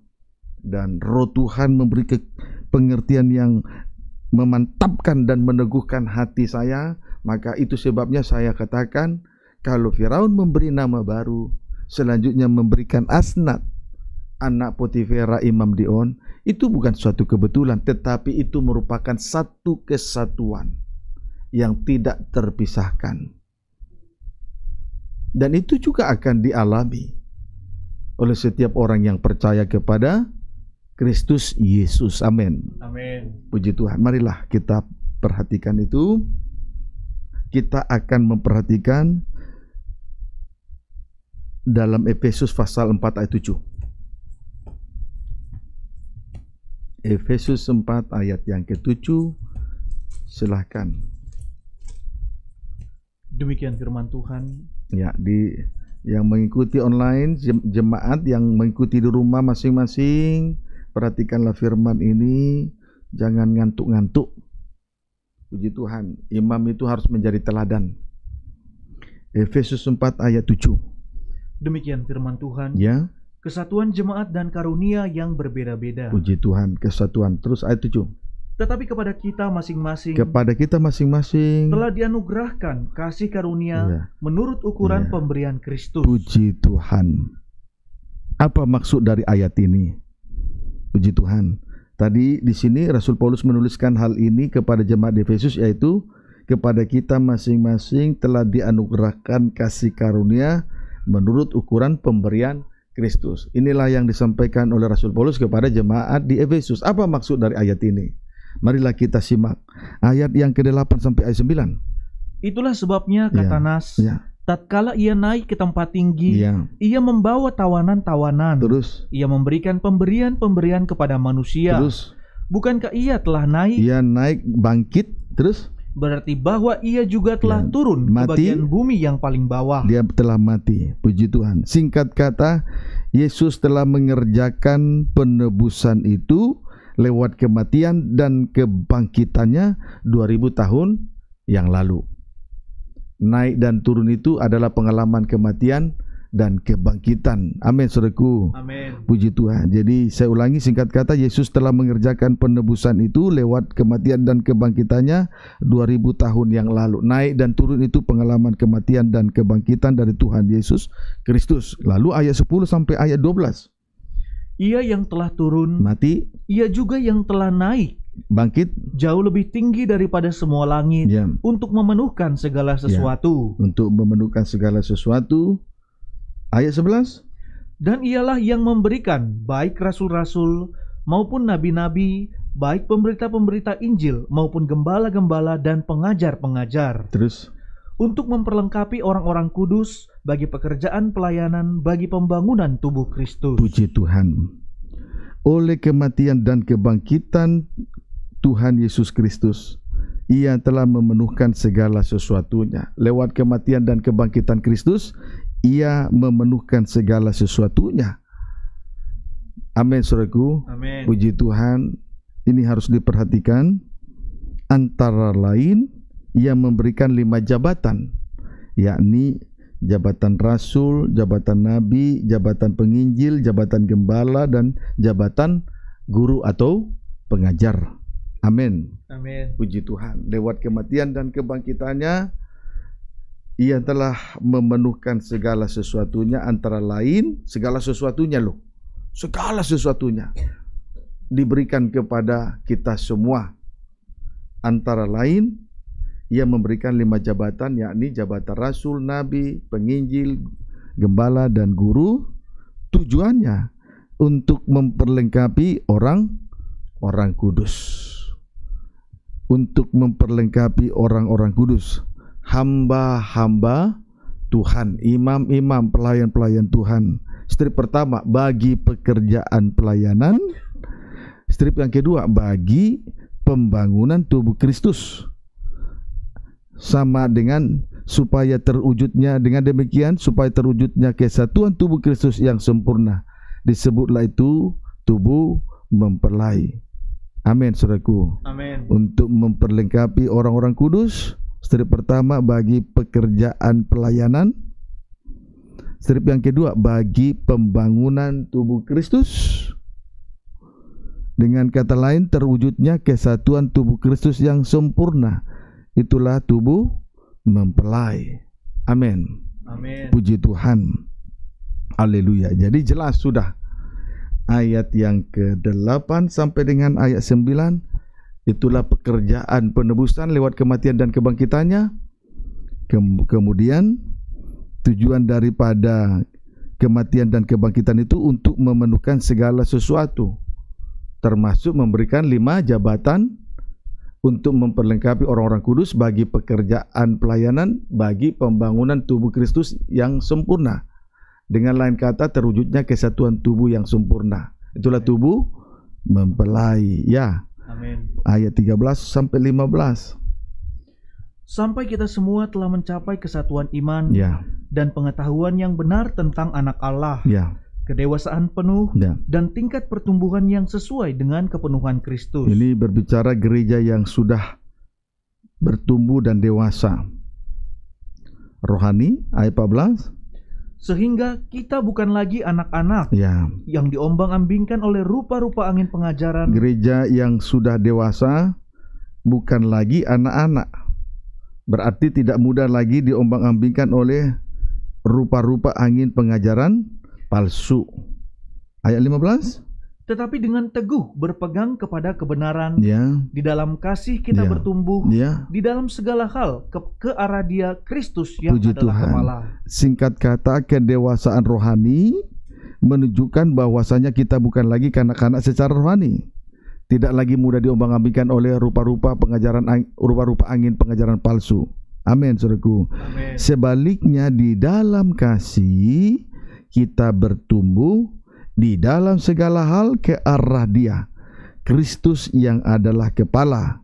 dan roh Tuhan memberi pengertian yang memantapkan dan meneguhkan hati saya maka itu sebabnya saya katakan kalau Firaun memberi nama baru selanjutnya memberikan asnat anak Potifera Imam Dion itu bukan suatu kebetulan tetapi itu merupakan satu kesatuan yang tidak terpisahkan dan itu juga akan dialami oleh setiap orang yang percaya kepada Kristus Yesus. Amin. Amin. Puji Tuhan. Marilah kita perhatikan itu. Kita akan memperhatikan dalam Efesus pasal 4 ayat 7. Efesus 4 ayat yang ke-7 silahkan. Demikian firman Tuhan. Ya, di yang mengikuti online, jemaat yang mengikuti di rumah masing-masing, perhatikanlah firman ini, jangan ngantuk-ngantuk. Puji Tuhan, imam itu harus menjadi teladan. Efesus 4 ayat 7. Demikian firman Tuhan. Ya. Kesatuan jemaat dan karunia yang berbeda-beda. Puji Tuhan, kesatuan. Terus ayat 7 tetapi kepada kita masing-masing kepada kita masing-masing telah dianugerahkan kasih karunia ya. menurut ukuran ya. pemberian Kristus. Puji Tuhan. Apa maksud dari ayat ini? Puji Tuhan. Tadi di sini Rasul Paulus menuliskan hal ini kepada jemaat di Efesus yaitu kepada kita masing-masing telah dianugerahkan kasih karunia menurut ukuran pemberian Kristus. Inilah yang disampaikan oleh Rasul Paulus kepada jemaat di Efesus. Apa maksud dari ayat ini? Marilah kita simak ayat yang ke-8 sampai ayat 9. Itulah sebabnya kata ya, Nas, ya. tatkala ia naik ke tempat tinggi, ya. ia membawa tawanan-tawanan. Terus ia memberikan pemberian-pemberian kepada manusia. Terus bukankah ia telah naik? Ia naik bangkit, terus berarti bahwa ia juga ya. telah ya, turun mati, ke bagian bumi yang paling bawah. Dia telah mati, puji Tuhan. Singkat kata, Yesus telah mengerjakan penebusan itu lewat kematian dan kebangkitannya 2000 tahun yang lalu. Naik dan turun itu adalah pengalaman kematian dan kebangkitan. Amin, saudaraku. Amin. Puji Tuhan. Jadi saya ulangi singkat kata, Yesus telah mengerjakan penebusan itu lewat kematian dan kebangkitannya 2000 tahun yang lalu. Naik dan turun itu pengalaman kematian dan kebangkitan dari Tuhan Yesus Kristus. Lalu ayat 10 sampai ayat 12. Ia yang telah turun mati, ia juga yang telah naik bangkit jauh lebih tinggi daripada semua langit ya. untuk memenuhkan segala ya. sesuatu. Ya. Untuk memenuhkan segala sesuatu. Ayat 11. Dan ialah yang memberikan baik rasul-rasul maupun nabi-nabi, baik pemberita-pemberita Injil maupun gembala-gembala dan pengajar-pengajar. Terus untuk memperlengkapi orang-orang kudus bagi pekerjaan pelayanan bagi pembangunan tubuh Kristus. Puji Tuhan. Oleh kematian dan kebangkitan Tuhan Yesus Kristus, ia telah memenuhkan segala sesuatunya. Lewat kematian dan kebangkitan Kristus, ia memenuhkan segala sesuatunya. Amin, saudaraku. Puji Tuhan. Ini harus diperhatikan. Antara lain, ia memberikan lima jabatan, yakni jabatan rasul, jabatan nabi, jabatan penginjil, jabatan gembala dan jabatan guru atau pengajar. Amin. Amin. Puji Tuhan. Lewat kematian dan kebangkitannya ia telah memenuhkan segala sesuatunya antara lain segala sesuatunya loh. Segala sesuatunya diberikan kepada kita semua antara lain ia memberikan lima jabatan yakni jabatan rasul, nabi, penginjil, gembala dan guru. Tujuannya untuk memperlengkapi orang orang kudus. Untuk memperlengkapi orang-orang kudus, hamba-hamba Tuhan, imam-imam, pelayan-pelayan Tuhan. Strip pertama bagi pekerjaan pelayanan. Strip yang kedua bagi pembangunan tubuh Kristus sama dengan supaya terwujudnya dengan demikian supaya terwujudnya kesatuan tubuh Kristus yang sempurna disebutlah itu tubuh mempelai amin saudaraku amin untuk memperlengkapi orang-orang kudus strip pertama bagi pekerjaan pelayanan strip yang kedua bagi pembangunan tubuh Kristus dengan kata lain terwujudnya kesatuan tubuh Kristus yang sempurna itulah tubuh mempelai. Amin. Puji Tuhan. Haleluya. Jadi jelas sudah ayat yang ke-8 sampai dengan ayat 9 itulah pekerjaan penebusan lewat kematian dan kebangkitannya. Kemudian tujuan daripada kematian dan kebangkitan itu untuk memenuhkan segala sesuatu termasuk memberikan lima jabatan untuk memperlengkapi orang-orang kudus bagi pekerjaan pelayanan bagi pembangunan tubuh Kristus yang sempurna. Dengan lain kata terwujudnya kesatuan tubuh yang sempurna. Itulah tubuh mempelai. Ya. Amin. Ayat 13 sampai 15. Sampai kita semua telah mencapai kesatuan iman ya. dan pengetahuan yang benar tentang anak Allah. Ya kedewasaan penuh ya. dan tingkat pertumbuhan yang sesuai dengan kepenuhan Kristus. Ini berbicara gereja yang sudah bertumbuh dan dewasa. Rohani ayat 14 sehingga kita bukan lagi anak-anak ya. yang diombang-ambingkan oleh rupa-rupa angin pengajaran. Gereja yang sudah dewasa bukan lagi anak-anak. Berarti tidak mudah lagi diombang-ambingkan oleh rupa-rupa angin pengajaran palsu. Ayat 15. Tetapi dengan teguh berpegang kepada kebenaran, ya. di dalam kasih kita ya. bertumbuh, ya. di dalam segala hal ke, ke arah Dia Kristus yang Puji adalah Tuhan. kepala. Singkat kata, kedewasaan rohani menunjukkan bahwasanya kita bukan lagi kanak-kanak secara rohani tidak lagi mudah diombang-ambingkan oleh rupa-rupa pengajaran rupa-rupa angin pengajaran palsu. Amin, saudaraku. Sebaliknya di dalam kasih kita bertumbuh di dalam segala hal ke arah Dia, Kristus yang adalah kepala.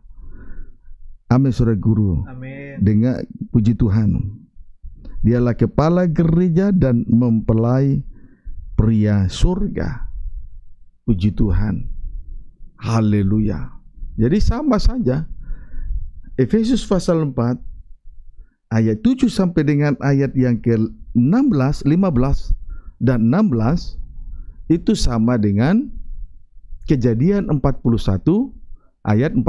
Amin Saudara guru. Amin. Dengan puji Tuhan. Dialah kepala gereja dan mempelai pria surga. Puji Tuhan. Haleluya. Jadi sama saja. Efesus pasal 4 ayat 7 sampai dengan ayat yang ke-16, 15 dan 16 itu sama dengan kejadian 41 ayat 45.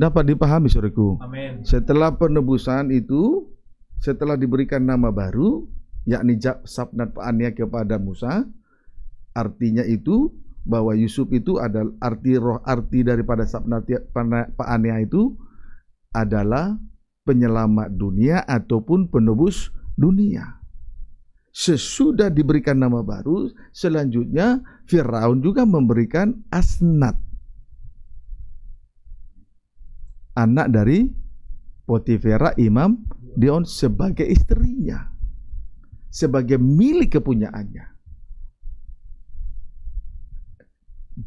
Dapat dipahami saudaraku. Amin. Setelah penebusan itu, setelah diberikan nama baru, yakni sabnat paannya kepada Musa, artinya itu bahwa Yusuf itu adalah arti roh arti daripada sabnat paannya itu adalah penyelamat dunia ataupun penebus dunia. Sesudah diberikan nama baru, selanjutnya Firaun juga memberikan Asnat. Anak dari Potifera Imam Dion sebagai istrinya. Sebagai milik kepunyaannya.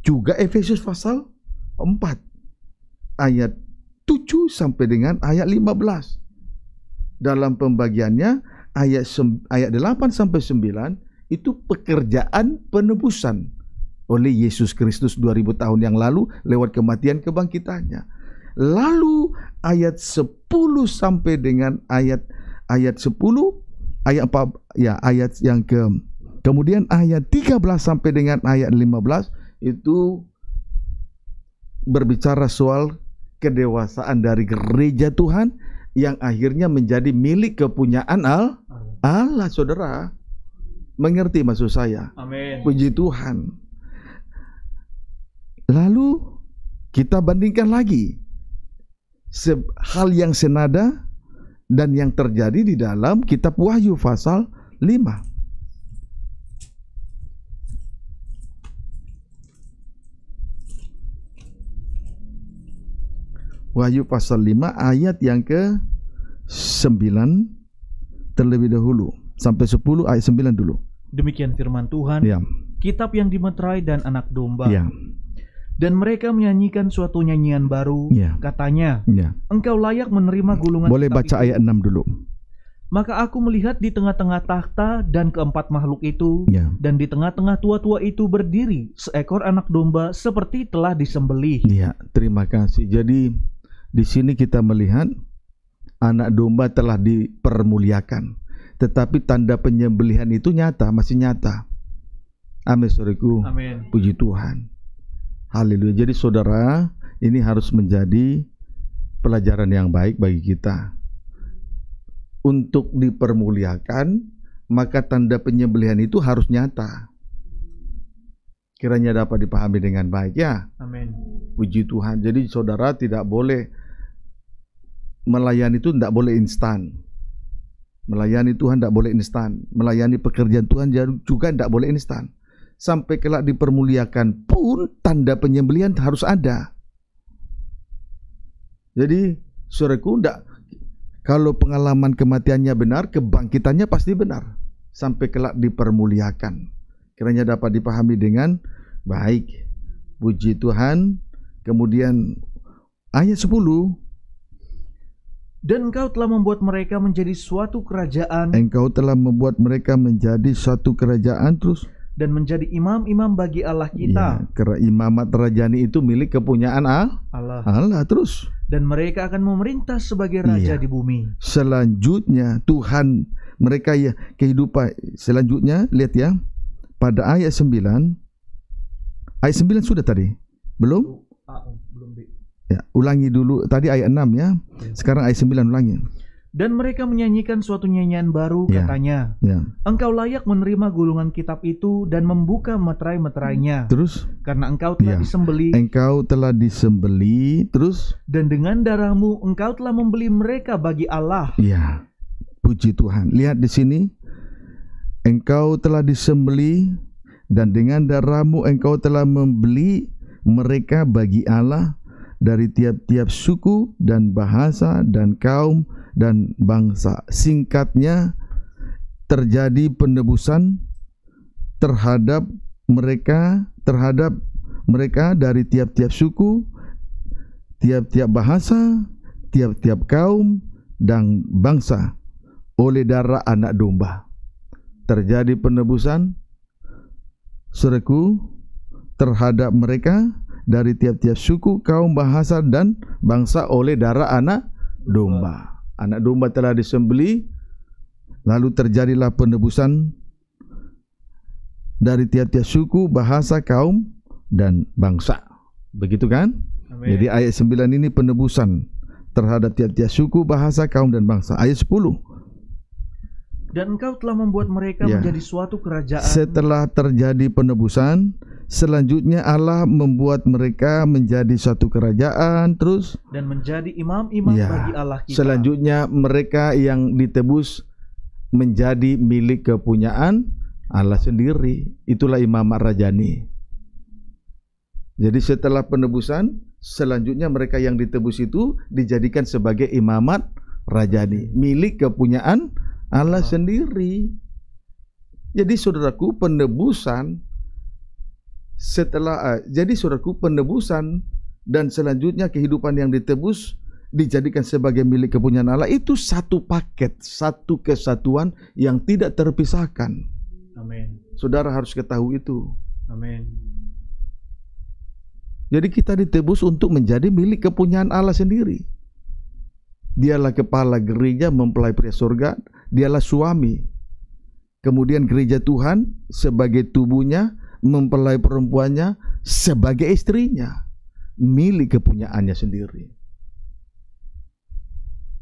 Juga Efesus pasal 4 ayat 7 sampai dengan ayat 15. Dalam pembagiannya ayat ayat 8 sampai 9 itu pekerjaan penebusan oleh Yesus Kristus 2000 tahun yang lalu lewat kematian kebangkitannya. Lalu ayat 10 sampai dengan ayat ayat 10 ayat apa ya ayat yang ke kemudian ayat 13 sampai dengan ayat 15 itu berbicara soal kedewasaan dari gereja Tuhan yang akhirnya menjadi milik kepunyaan Allah Allah saudara mengerti maksud saya. Amin. Puji Tuhan. Lalu kita bandingkan lagi hal yang senada dan yang terjadi di dalam kitab Wahyu pasal 5. Wahyu pasal 5 ayat yang ke 9 terlebih dahulu sampai 10 ayat 9 dulu. Demikian firman Tuhan. Ya. Kitab yang dimeterai dan anak domba. Ya. Dan mereka menyanyikan suatu nyanyian baru, ya. katanya, ya. "Engkau layak menerima gulungan." Boleh baca itu. ayat 6 dulu. Maka aku melihat di tengah-tengah tahta dan keempat makhluk itu, ya. dan di tengah-tengah tua-tua itu berdiri seekor anak domba seperti telah disembelih. Ya, terima kasih. Jadi di sini kita melihat anak domba telah dipermuliakan. Tetapi tanda penyembelihan itu nyata, masih nyata. Amin, saudaraku. Amin. Puji Tuhan. Haleluya. Jadi saudara, ini harus menjadi pelajaran yang baik bagi kita. Untuk dipermuliakan, maka tanda penyembelihan itu harus nyata. Kiranya dapat dipahami dengan baik ya. Amin. Puji Tuhan. Jadi saudara tidak boleh melayani itu tidak boleh instan. Melayani Tuhan tidak boleh instan. Melayani pekerjaan Tuhan juga tidak boleh instan. Sampai kelak dipermuliakan pun tanda penyembelian harus ada. Jadi sureku tidak kalau pengalaman kematiannya benar, kebangkitannya pasti benar. Sampai kelak dipermuliakan. Kiranya dapat dipahami dengan baik. Puji Tuhan. Kemudian ayat 10 dan engkau telah membuat mereka menjadi suatu kerajaan engkau telah membuat mereka menjadi suatu kerajaan terus dan menjadi imam-imam bagi Allah kita. Ya, karena imamat rajani itu milik kepunyaan Allah. Allah terus. Dan mereka akan memerintah sebagai raja ya. di bumi. Selanjutnya Tuhan mereka ya kehidupan selanjutnya lihat ya pada ayat 9 ayat 9 sudah tadi belum ah, Ya, ulangi dulu tadi ayat 6 ya. ya. Sekarang ayat 9 ulangi. Dan mereka menyanyikan suatu nyanyian baru ya. katanya. Ya. Engkau layak menerima gulungan kitab itu dan membuka meterai-meterainya. Terus? Karena engkau telah ya. disembeli. Engkau telah disembeli. Terus? Dan dengan darahmu engkau telah membeli mereka bagi Allah. Ya. Puji Tuhan. Lihat di sini. Engkau telah disembeli dan dengan darahmu engkau telah membeli mereka bagi Allah dari tiap-tiap suku dan bahasa dan kaum dan bangsa. Singkatnya terjadi penebusan terhadap mereka terhadap mereka dari tiap-tiap suku, tiap-tiap bahasa, tiap-tiap kaum dan bangsa oleh darah anak domba. Terjadi penebusan sureku terhadap mereka dari tiap-tiap suku, kaum, bahasa dan bangsa oleh darah anak domba. Anak domba telah disembeli lalu terjadilah penebusan dari tiap-tiap suku, bahasa, kaum dan bangsa. Begitu kan? Amin. Jadi ayat 9 ini penebusan terhadap tiap-tiap suku, bahasa, kaum dan bangsa. Ayat 10 dan engkau telah membuat mereka ya. menjadi suatu kerajaan. Setelah terjadi penebusan, Selanjutnya Allah membuat mereka menjadi suatu kerajaan terus dan menjadi imam-imam ya. bagi Allah kita. Selanjutnya mereka yang ditebus menjadi milik kepunyaan Allah sendiri. Itulah imam rajani. Jadi setelah penebusan, selanjutnya mereka yang ditebus itu dijadikan sebagai imamat rajani, milik kepunyaan Allah sendiri. Jadi saudaraku, penebusan setelah uh, jadi suratku penebusan dan selanjutnya kehidupan yang ditebus dijadikan sebagai milik kepunyaan Allah itu satu paket, satu kesatuan yang tidak terpisahkan. Amin. Saudara harus ketahui itu. Amin. Jadi kita ditebus untuk menjadi milik kepunyaan Allah sendiri. Dialah kepala gereja mempelai pria surga, dialah suami. Kemudian gereja Tuhan sebagai tubuhnya mempelai perempuannya sebagai istrinya, milik kepunyaannya sendiri.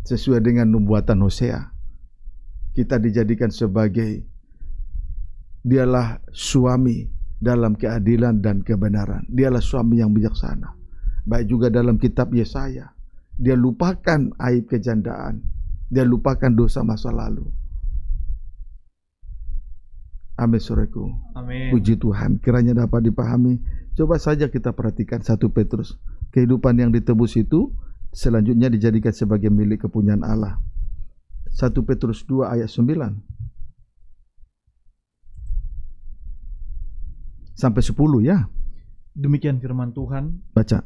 Sesuai dengan nubuatan Hosea, kita dijadikan sebagai dialah suami dalam keadilan dan kebenaran. Dialah suami yang bijaksana. Baik juga dalam kitab Yesaya. Dia lupakan aib kejandaan. Dia lupakan dosa masa lalu Amin suraku. Amin. Puji Tuhan. Kiranya dapat dipahami. Coba saja kita perhatikan satu Petrus. Kehidupan yang ditebus itu selanjutnya dijadikan sebagai milik kepunyaan Allah. Satu Petrus 2 ayat 9 sampai 10 ya. Demikian firman Tuhan. Baca.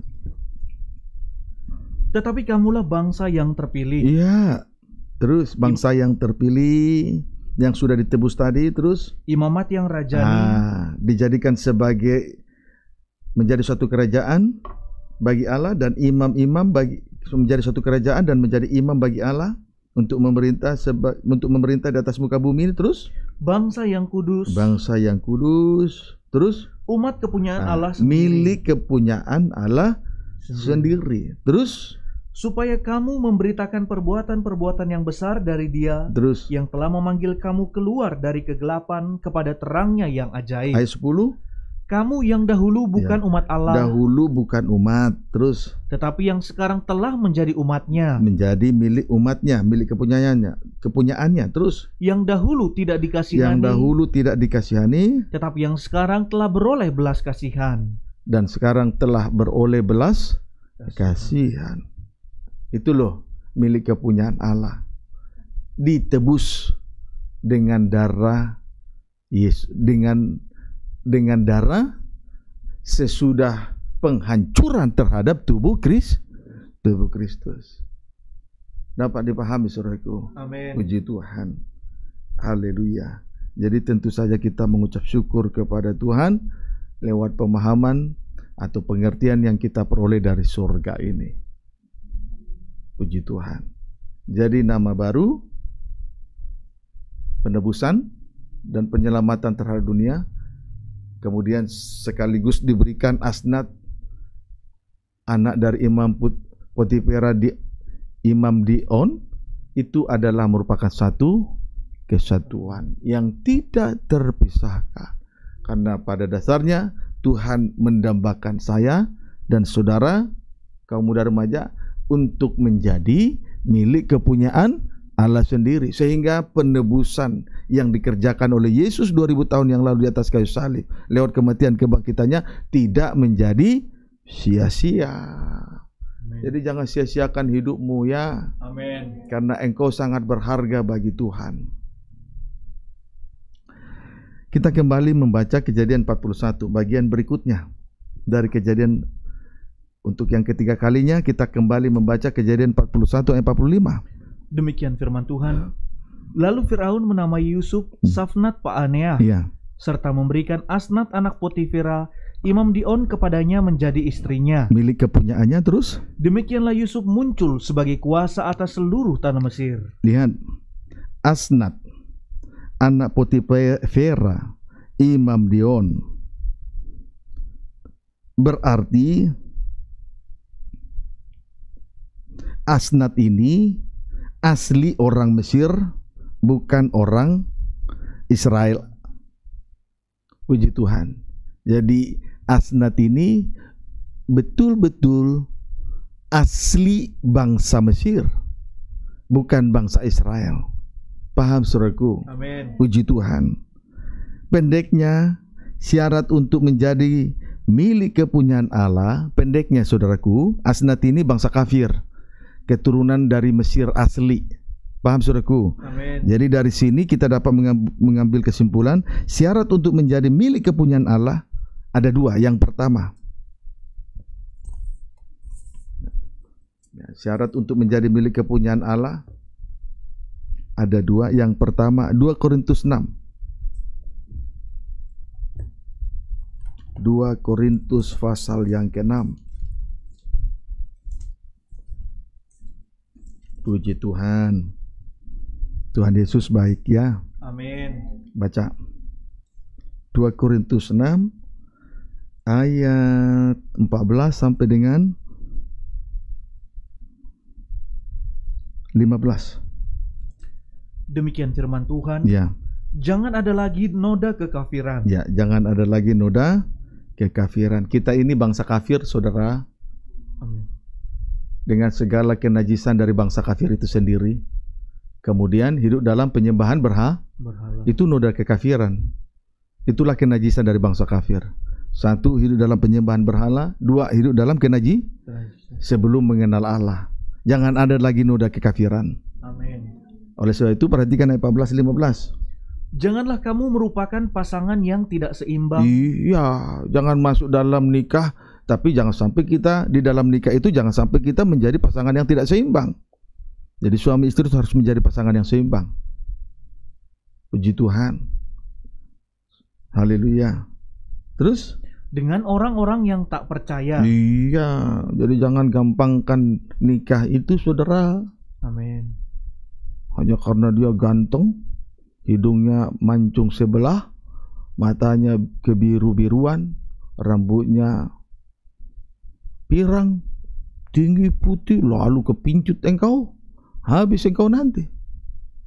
Tetapi kamulah bangsa yang terpilih. Iya. Terus bangsa yang terpilih yang sudah ditebus tadi terus imamat yang rajani ah, dijadikan sebagai menjadi suatu kerajaan bagi Allah dan imam-imam bagi menjadi suatu kerajaan dan menjadi imam bagi Allah untuk memerintah seba, untuk memerintah di atas muka bumi ini terus bangsa yang kudus bangsa yang kudus terus umat kepunyaan ah, Allah sendiri. milik kepunyaan Allah sendiri, sendiri. terus supaya kamu memberitakan perbuatan-perbuatan yang besar dari Dia Terus. yang telah memanggil kamu keluar dari kegelapan kepada terangnya yang ajaib. Ayat 10. Kamu yang dahulu ya. bukan ya. umat Allah. Dahulu bukan umat, terus. Tetapi yang sekarang telah menjadi umatnya. Menjadi milik umatnya, milik kepunyaannya, kepunyaannya, terus. Yang dahulu tidak dikasihani. Yang dahulu tidak dikasihani. Tetapi yang sekarang telah beroleh belas kasihan. Dan sekarang telah beroleh belas kasihan. kasihan. Itu loh milik kepunyaan Allah. Ditebus dengan darah Yesus, dengan dengan darah sesudah penghancuran terhadap tubuh Kristus, tubuh Kristus. Dapat dipahami saudaraku. Amin. Puji Tuhan. Haleluya. Jadi tentu saja kita mengucap syukur kepada Tuhan lewat pemahaman atau pengertian yang kita peroleh dari surga ini. Puji Tuhan. Jadi nama baru, penebusan, dan penyelamatan terhadap dunia. Kemudian sekaligus diberikan asnat anak dari Imam Put Potipera di Imam Dion itu adalah merupakan satu kesatuan yang tidak terpisahkan. Karena pada dasarnya Tuhan mendambakan saya dan saudara kaum muda remaja untuk menjadi milik kepunyaan Allah sendiri sehingga penebusan yang dikerjakan oleh Yesus 2000 tahun yang lalu di atas kayu salib lewat kematian kebangkitannya tidak menjadi sia-sia. Jadi jangan sia-siakan hidupmu ya. Amin. Karena engkau sangat berharga bagi Tuhan. Kita kembali membaca kejadian 41 bagian berikutnya dari kejadian untuk yang ketiga kalinya kita kembali membaca kejadian 41 ayat 45. Demikian firman Tuhan. Lalu Firaun menamai Yusuf hmm. Safnat Paanea ya. serta memberikan Asnat anak Potifera Imam Dion kepadanya menjadi istrinya. Milik kepunyaannya terus? Demikianlah Yusuf muncul sebagai kuasa atas seluruh tanah Mesir. Lihat, Asnat, anak Potifera, Imam Dion. Berarti Asnat ini asli orang Mesir, bukan orang Israel. Puji Tuhan. Jadi Asnat ini betul-betul asli bangsa Mesir, bukan bangsa Israel. Paham suraku? Amin. Puji Tuhan. Pendeknya syarat untuk menjadi milik kepunyaan Allah, pendeknya saudaraku, Asnat ini bangsa kafir keturunan dari Mesir asli. Paham suraku? Amin. Jadi dari sini kita dapat mengambil kesimpulan syarat untuk menjadi milik kepunyaan Allah ada dua. Yang pertama, ya, syarat untuk menjadi milik kepunyaan Allah ada dua. Yang pertama, 2 Korintus 6. 2 Korintus pasal yang ke-6. Puji Tuhan. Tuhan Yesus baik ya. Amin. Baca 2 Korintus 6 ayat 14 sampai dengan 15. Demikian firman Tuhan. Ya. Jangan ada lagi noda kekafiran. Ya, jangan ada lagi noda kekafiran. Kita ini bangsa kafir, Saudara. Amin dengan segala kenajisan dari bangsa kafir itu sendiri. Kemudian hidup dalam penyembahan berha, berhala. Itu noda kekafiran. Itulah kenajisan dari bangsa kafir. Satu, hidup dalam penyembahan berhala. Dua, hidup dalam kenaji sebelum mengenal Allah. Jangan ada lagi noda kekafiran. Amin. Oleh sebab itu perhatikan ayat 14 15. Janganlah kamu merupakan pasangan yang tidak seimbang. Iya, jangan masuk dalam nikah tapi jangan sampai kita di dalam nikah itu jangan sampai kita menjadi pasangan yang tidak seimbang. Jadi suami istri harus menjadi pasangan yang seimbang. Puji Tuhan. Haleluya. Terus dengan orang-orang yang tak percaya. Iya, jadi jangan gampangkan nikah itu saudara. Amin. Hanya karena dia ganteng, hidungnya mancung sebelah, matanya kebiru-biruan, rambutnya pirang tinggi putih lalu kepincut engkau habis engkau nanti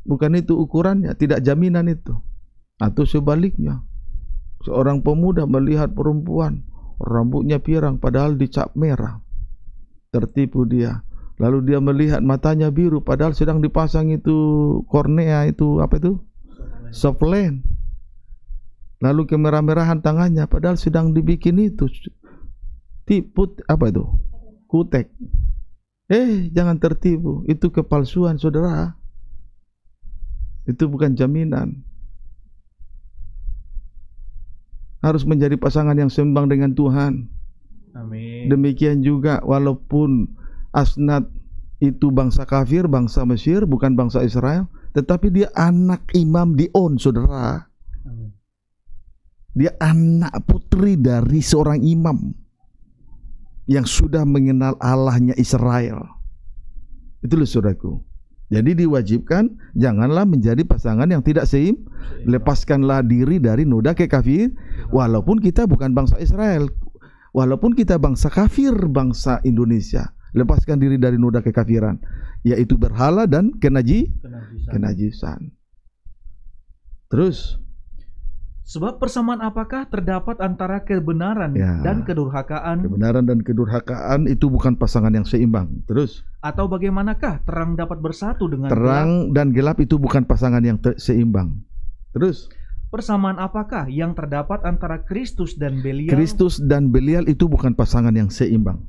bukan itu ukurannya tidak jaminan itu atau sebaliknya seorang pemuda melihat perempuan rambutnya pirang padahal dicap merah tertipu dia lalu dia melihat matanya biru padahal sedang dipasang itu kornea itu apa itu soft lens lalu kemerah-merahan tangannya padahal sedang dibikin itu Tiput apa itu? Kutek. Eh, jangan tertipu. Itu kepalsuan, saudara. Itu bukan jaminan. Harus menjadi pasangan yang sembang dengan Tuhan. Amin. Demikian juga walaupun Asnat itu bangsa kafir, bangsa Mesir, bukan bangsa Israel, tetapi dia anak imam Dion, saudara. Dia anak putri dari seorang imam yang sudah mengenal Allahnya Israel. Itu loh saudaraku. Jadi diwajibkan janganlah menjadi pasangan yang tidak seim. Lepaskanlah diri dari noda kekafir walaupun kita bukan bangsa Israel. Walaupun kita bangsa kafir, bangsa Indonesia. Lepaskan diri dari noda kekafiran yaitu berhala dan kenaji kenajisan. kenajisan. Terus Sebab persamaan apakah terdapat antara kebenaran ya. dan kedurhakaan? Kebenaran dan kedurhakaan itu bukan pasangan yang seimbang. Terus? Atau bagaimanakah terang dapat bersatu dengan terang gelap? dan gelap itu bukan pasangan yang seimbang. Terus? Persamaan apakah yang terdapat antara Kristus dan Belial? Kristus dan Belial itu bukan pasangan yang seimbang.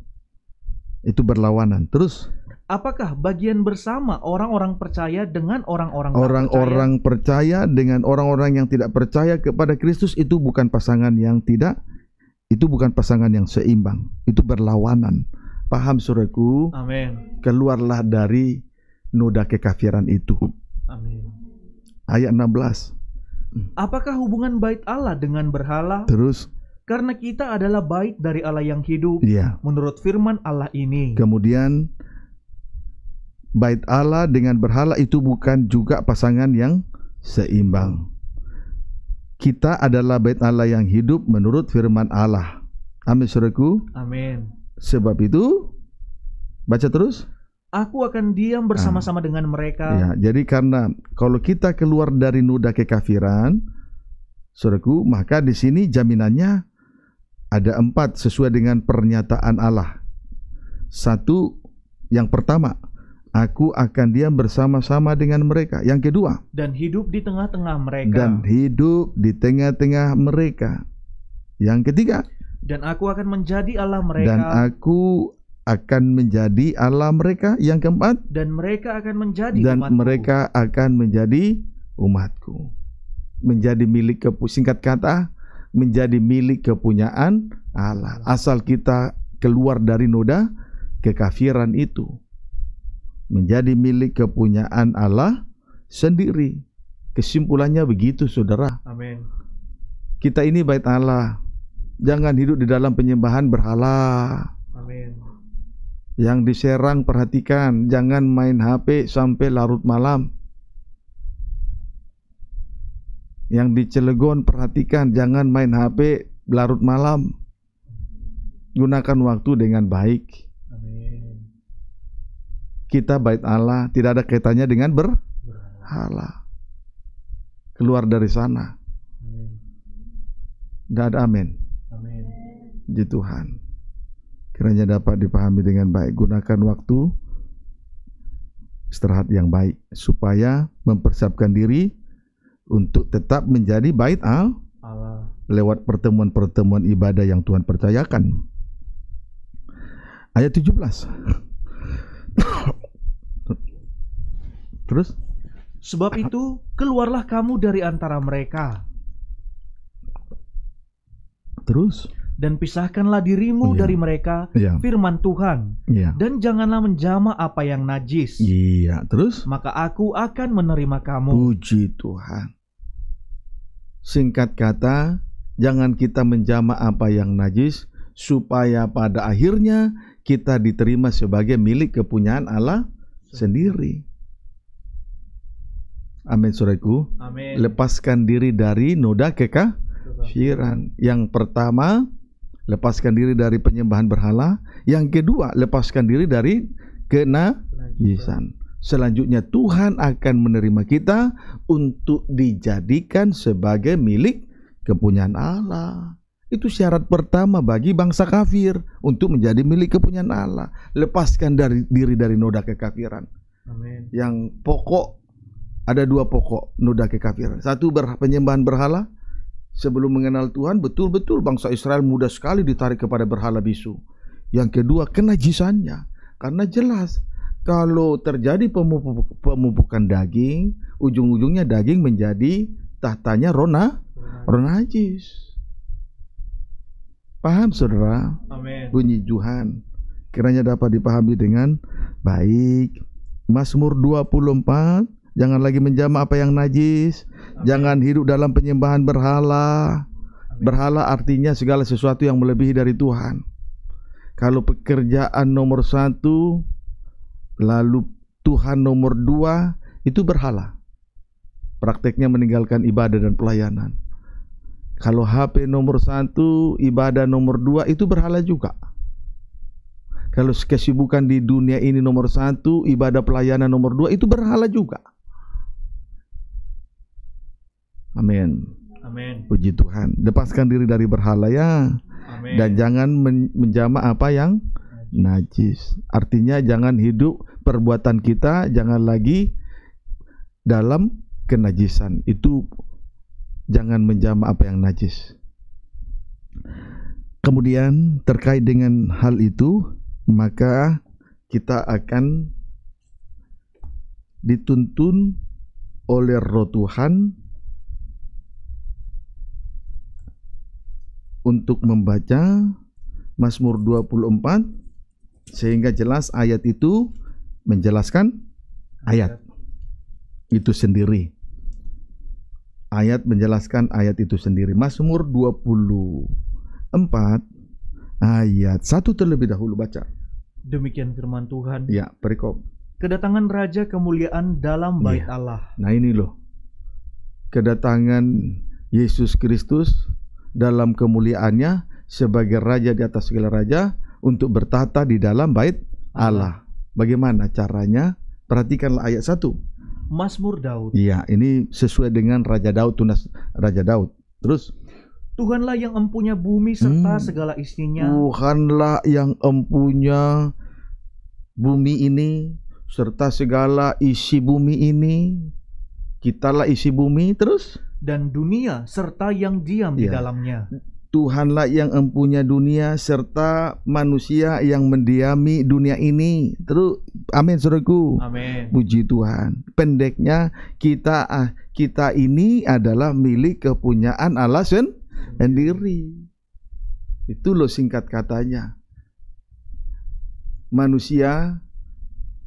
Itu berlawanan. Terus? apakah bagian bersama orang-orang percaya dengan orang-orang orang-orang percaya? percaya dengan orang-orang yang tidak percaya kepada Kristus itu bukan pasangan yang tidak itu bukan pasangan yang seimbang itu berlawanan paham suraku amin keluarlah dari noda kekafiran itu amin ayat 16 apakah hubungan bait Allah dengan berhala terus karena kita adalah bait dari Allah yang hidup ya. menurut firman Allah ini kemudian bait Allah dengan berhala itu bukan juga pasangan yang seimbang. Kita adalah bait Allah yang hidup menurut firman Allah. Amin suruhku. Amin. Sebab itu baca terus. Aku akan diam bersama-sama ah. dengan mereka. Ya, jadi karena kalau kita keluar dari noda kekafiran, saudaraku, maka di sini jaminannya ada empat sesuai dengan pernyataan Allah. Satu, yang pertama, Aku akan diam bersama-sama dengan mereka. Yang kedua, dan hidup di tengah-tengah mereka. Dan hidup di tengah-tengah mereka. Yang ketiga, dan aku akan menjadi Allah mereka. Dan aku akan menjadi Allah mereka. Yang keempat, dan mereka akan menjadi dan umatku. mereka akan menjadi umatku. Menjadi milik kepu singkat kata, menjadi milik kepunyaan Allah. Asal kita keluar dari noda kekafiran itu menjadi milik kepunyaan Allah sendiri. Kesimpulannya begitu, saudara. Amin. Kita ini bait Allah. Jangan hidup di dalam penyembahan berhala. Amin. Yang diserang perhatikan, jangan main HP sampai larut malam. Yang dicelegon perhatikan, jangan main HP larut malam. Gunakan waktu dengan baik kita bait Allah tidak ada kaitannya dengan berhala. Keluar dari sana. Tidak ada amin. Amin. Di Tuhan. Kiranya dapat dipahami dengan baik. Gunakan waktu istirahat yang baik supaya mempersiapkan diri untuk tetap menjadi bait Allah lewat pertemuan-pertemuan ibadah yang Tuhan percayakan. Ayat 17. Terus? Sebab itu keluarlah kamu dari antara mereka. Terus? Dan pisahkanlah dirimu yeah. dari mereka, yeah. firman Tuhan. Yeah. Dan janganlah menjama apa yang najis. Iya, yeah. terus? Maka aku akan menerima kamu. Puji Tuhan. Singkat kata, jangan kita menjama apa yang najis, supaya pada akhirnya kita diterima sebagai milik kepunyaan Allah sendiri. Amin saudaraku. Amin. Lepaskan diri dari noda kekafiran. Yang pertama, lepaskan diri dari penyembahan berhala. Yang kedua, lepaskan diri dari kena kenajisan. Selanjutnya Tuhan akan menerima kita untuk dijadikan sebagai milik kepunyaan Allah. Itu syarat pertama bagi bangsa kafir untuk menjadi milik kepunyaan Allah. Lepaskan dari diri dari noda kekafiran. Amen. Yang pokok ada dua pokok noda kekafiran. Satu ber, penyembahan berhala. Sebelum mengenal Tuhan, betul-betul bangsa Israel mudah sekali ditarik kepada berhala bisu. Yang kedua, kenajisannya. Karena jelas, kalau terjadi pemupukan daging, ujung-ujungnya daging menjadi tahtanya rona, rona najis. Paham saudara? Amen. Bunyi Tuhan. Kiranya dapat dipahami dengan baik. Mazmur 24 Jangan lagi menjama apa yang najis. Amin. Jangan hidup dalam penyembahan berhala. Amin. Berhala artinya segala sesuatu yang melebihi dari Tuhan. Kalau pekerjaan nomor satu, lalu Tuhan nomor dua, itu berhala. Prakteknya meninggalkan ibadah dan pelayanan. Kalau HP nomor satu, ibadah nomor dua, itu berhala juga. Kalau kesibukan di dunia ini nomor satu, ibadah pelayanan nomor dua, itu berhala juga. Amin. Amin. Puji Tuhan. Lepaskan diri dari berhala ya. Amin. Dan jangan men menjama apa yang najis. Artinya jangan hidup perbuatan kita jangan lagi dalam kenajisan. Itu jangan menjama apa yang najis. Kemudian terkait dengan hal itu, maka kita akan dituntun oleh roh Tuhan untuk membaca Mazmur 24 sehingga jelas ayat itu menjelaskan ayat itu sendiri. Ayat menjelaskan ayat itu sendiri. Mazmur 24 ayat 1 terlebih dahulu baca. Demikian firman Tuhan. Ya, perikop. Kedatangan raja kemuliaan dalam iya. bait ya. Allah. Nah, ini loh. Kedatangan Yesus Kristus dalam kemuliaannya sebagai raja di atas segala raja untuk bertata di dalam bait Allah. Bagaimana caranya? Perhatikanlah ayat 1. Mazmur Daud. Iya, ini sesuai dengan Raja Daud tunas Raja Daud. Terus Tuhanlah yang empunya bumi serta hmm, segala isinya. Tuhanlah yang empunya bumi ini serta segala isi bumi ini. Kitalah isi bumi terus dan dunia serta yang diam ya. di dalamnya. Tuhanlah yang empunya dunia serta manusia yang mendiami dunia ini. Terus amin Saudaraku. Amin. Puji Tuhan. Pendeknya kita ah, kita ini adalah milik kepunyaan Allah sendiri. Itu loh singkat katanya. Manusia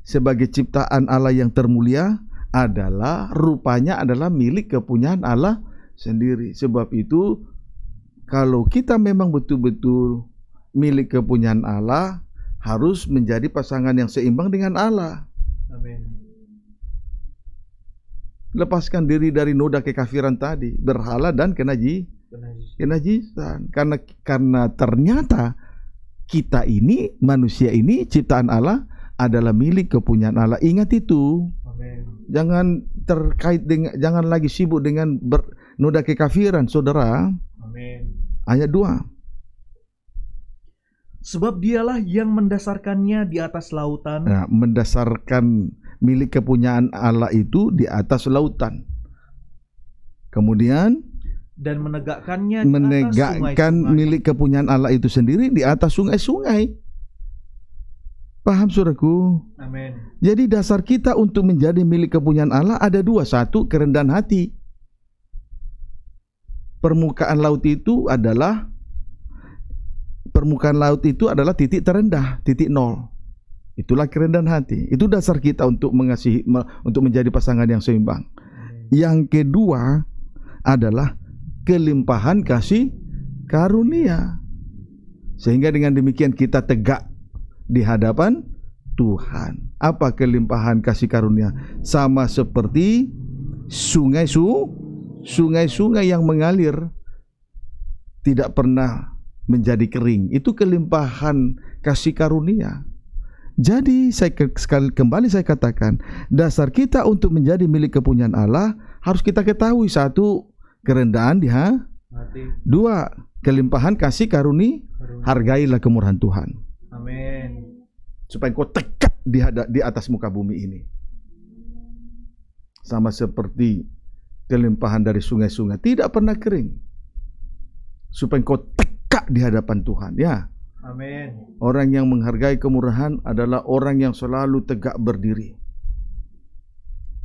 sebagai ciptaan Allah yang termulia adalah rupanya adalah milik kepunyaan Allah sendiri. Sebab itu kalau kita memang betul-betul milik kepunyaan Allah harus menjadi pasangan yang seimbang dengan Allah. Amin. Lepaskan diri dari noda kekafiran tadi, berhala dan kenaji, kenajisan. Karena karena ternyata kita ini manusia ini ciptaan Allah adalah milik kepunyaan Allah. Ingat itu. Jangan terkait dengan jangan lagi sibuk dengan bernoda kekafiran, saudara. Amin. Ayat dua. Sebab dialah yang mendasarkannya di atas lautan. Nah, mendasarkan milik kepunyaan Allah itu di atas lautan. Kemudian dan menegakkannya di atas sungai -sungai. milik kepunyaan Allah itu sendiri di atas sungai-sungai. Paham suraku? Amen. Jadi dasar kita untuk menjadi milik kepunyaan Allah ada dua. Satu, kerendahan hati. Permukaan laut itu adalah permukaan laut itu adalah titik terendah, titik nol. Itulah kerendahan hati. Itu dasar kita untuk mengasihi untuk menjadi pasangan yang seimbang. Yang kedua adalah kelimpahan kasih karunia. Sehingga dengan demikian kita tegak di hadapan Tuhan. Apa kelimpahan kasih karunia? Sama seperti sungai su sungai-sungai yang mengalir tidak pernah menjadi kering. Itu kelimpahan kasih karunia. Jadi saya sekali kembali saya katakan, dasar kita untuk menjadi milik kepunyaan Allah harus kita ketahui satu kerendahan hati Dua, kelimpahan kasih karuni, hargailah kemurahan Tuhan. Amin. Supaya engkau tegak di, di atas muka bumi ini. Sama seperti kelimpahan dari sungai-sungai tidak pernah kering. Supaya engkau tegak di hadapan Tuhan, ya. Amin. Orang yang menghargai kemurahan adalah orang yang selalu tegak berdiri.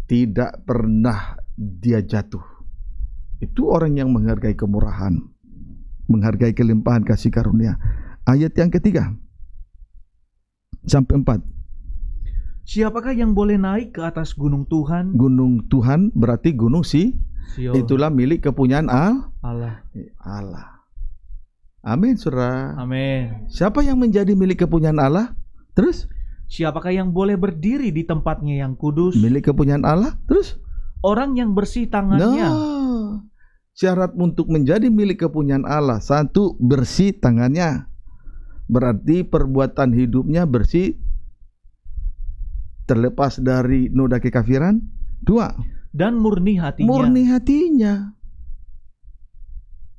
Tidak pernah dia jatuh. Itu orang yang menghargai kemurahan, menghargai kelimpahan kasih karunia. Ayat yang ketiga sampai 4. Siapakah yang boleh naik ke atas gunung Tuhan? Gunung Tuhan berarti gunung si Sio. Itulah milik kepunyaan Allah. Allah. Allah. Amin, Surah. Amin. Siapa yang menjadi milik kepunyaan Allah? Terus? Siapakah yang boleh berdiri di tempatnya yang kudus? Milik kepunyaan Allah. Terus? Orang yang bersih tangannya. No. syarat untuk menjadi milik kepunyaan Allah satu bersih tangannya. Berarti perbuatan hidupnya bersih terlepas dari noda kekafiran. Dua. Dan murni hatinya. Murni hatinya.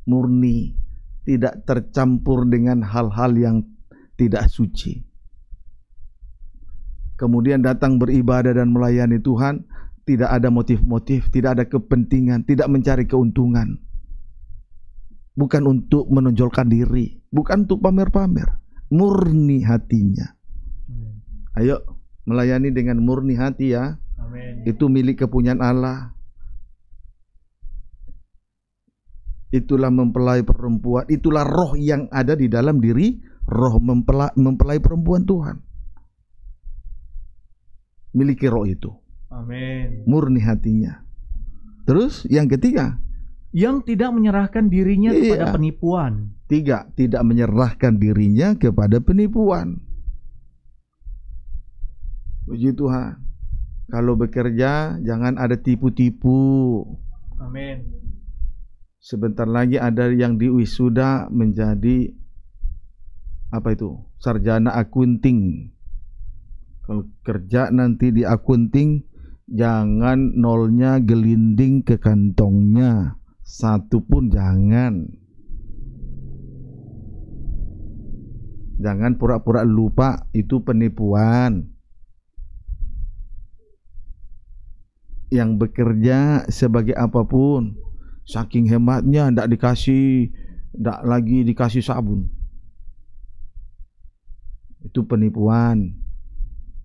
Murni. Tidak tercampur dengan hal-hal yang tidak suci. Kemudian datang beribadah dan melayani Tuhan. Tidak ada motif-motif, tidak ada kepentingan, tidak mencari keuntungan. Bukan untuk menonjolkan diri bukan untuk pamer-pamer, murni hatinya. Ayo melayani dengan murni hati ya. Amen. Itu milik kepunyaan Allah. Itulah mempelai perempuan, itulah roh yang ada di dalam diri roh mempelai, mempelai perempuan Tuhan. Miliki roh itu. Amin. Murni hatinya. Terus yang ketiga, yang tidak menyerahkan dirinya iya. kepada penipuan. Tiga, tidak menyerahkan dirinya kepada penipuan. Puji Tuhan. Kalau bekerja, jangan ada tipu-tipu. Amin. Sebentar lagi ada yang diwisuda menjadi apa itu? Sarjana akunting. Kalau kerja nanti di akunting, jangan nolnya gelinding ke kantongnya. Satu pun jangan. Jangan pura-pura lupa itu penipuan. Yang bekerja sebagai apapun, saking hematnya tidak dikasih, tidak lagi dikasih sabun. Itu penipuan.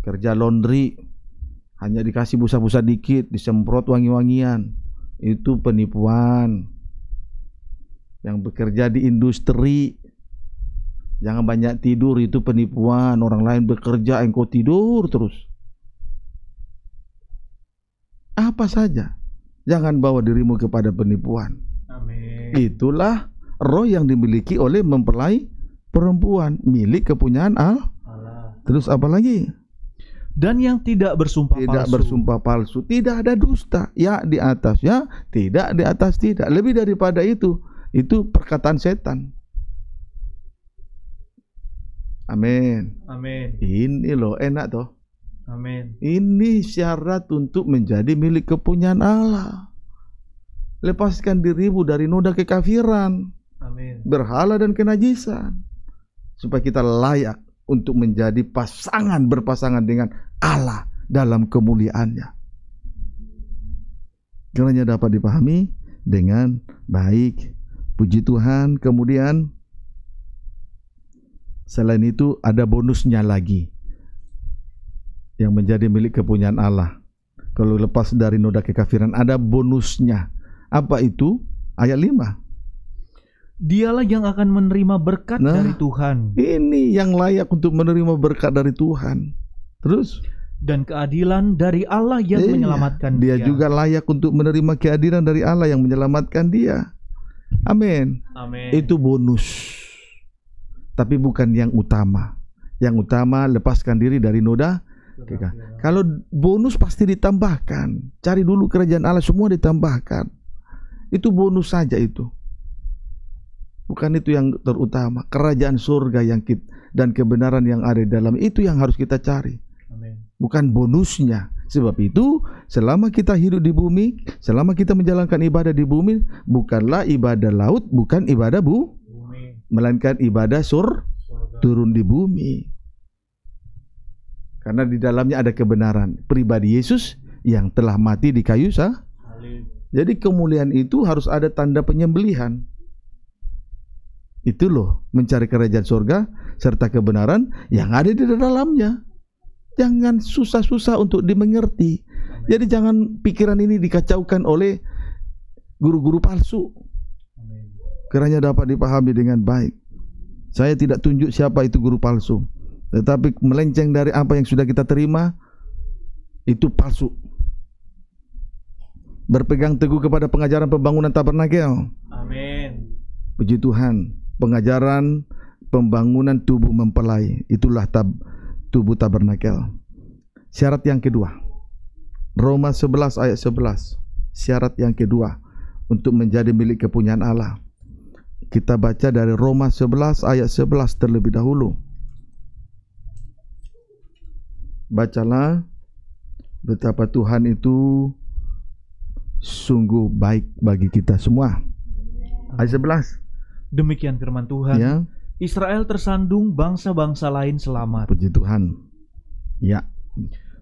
Kerja laundry hanya dikasih busa-busa dikit, disemprot wangi-wangian. Itu penipuan. Yang bekerja di industri Jangan banyak tidur itu penipuan. Orang lain bekerja engkau tidur terus. Apa saja. Jangan bawa dirimu kepada penipuan. Amin. Itulah roh yang dimiliki oleh mempelai perempuan milik kepunyaan Allah. Terus apa lagi? Dan yang tidak bersumpah tidak palsu. bersumpah palsu, tidak ada dusta. Ya di atas ya, tidak di atas tidak. Lebih daripada itu, itu perkataan setan. Amin. Amin. Ini loh enak toh. Amin. Ini syarat untuk menjadi milik kepunyaan Allah. Lepaskan dirimu dari noda kekafiran. Amin. Berhala dan kenajisan. Supaya kita layak untuk menjadi pasangan berpasangan dengan Allah dalam kemuliaannya. Kiranya dapat dipahami dengan baik. Puji Tuhan, kemudian Selain itu ada bonusnya lagi yang menjadi milik kepunyaan Allah. Kalau lepas dari noda kekafiran ada bonusnya. Apa itu? Ayat 5. Dialah yang akan menerima berkat nah, dari Tuhan. Ini yang layak untuk menerima berkat dari Tuhan. Terus dan keadilan dari Allah yang iya, menyelamatkan dia. Dia juga layak untuk menerima keadilan dari Allah yang menyelamatkan dia. Amin. Amin. Itu bonus tapi bukan yang utama. Yang utama lepaskan diri dari noda Ya. Kalau bonus pasti ditambahkan. Cari dulu kerajaan Allah semua ditambahkan. Itu bonus saja itu. Bukan itu yang terutama. Kerajaan surga yang kita, dan kebenaran yang ada di dalam itu yang harus kita cari. Amen. Bukan bonusnya. Sebab itu, selama kita hidup di bumi, selama kita menjalankan ibadah di bumi, bukanlah ibadah laut, bukan ibadah bu, melainkan ibadah sur turun di bumi. Karena di dalamnya ada kebenaran pribadi Yesus yang telah mati di kayu sah. Jadi kemuliaan itu harus ada tanda penyembelihan. Itu loh mencari kerajaan surga serta kebenaran yang ada di dalamnya. Jangan susah-susah untuk dimengerti. Jadi jangan pikiran ini dikacaukan oleh guru-guru palsu kiranya dapat dipahami dengan baik. Saya tidak tunjuk siapa itu guru palsu, tetapi melenceng dari apa yang sudah kita terima itu palsu. Berpegang teguh kepada pengajaran pembangunan tabernakel. Amin. Puji Tuhan, pengajaran pembangunan tubuh mempelai itulah tab, tubuh tabernakel. Syarat yang kedua. Roma 11 ayat 11. Syarat yang kedua untuk menjadi milik kepunyaan Allah. Kita baca dari Roma 11 ayat 11 terlebih dahulu. Bacalah betapa Tuhan itu sungguh baik bagi kita semua. Ayat 11. Demikian firman Tuhan. Ya. Israel tersandung bangsa-bangsa lain selamat. Puji Tuhan. Ya.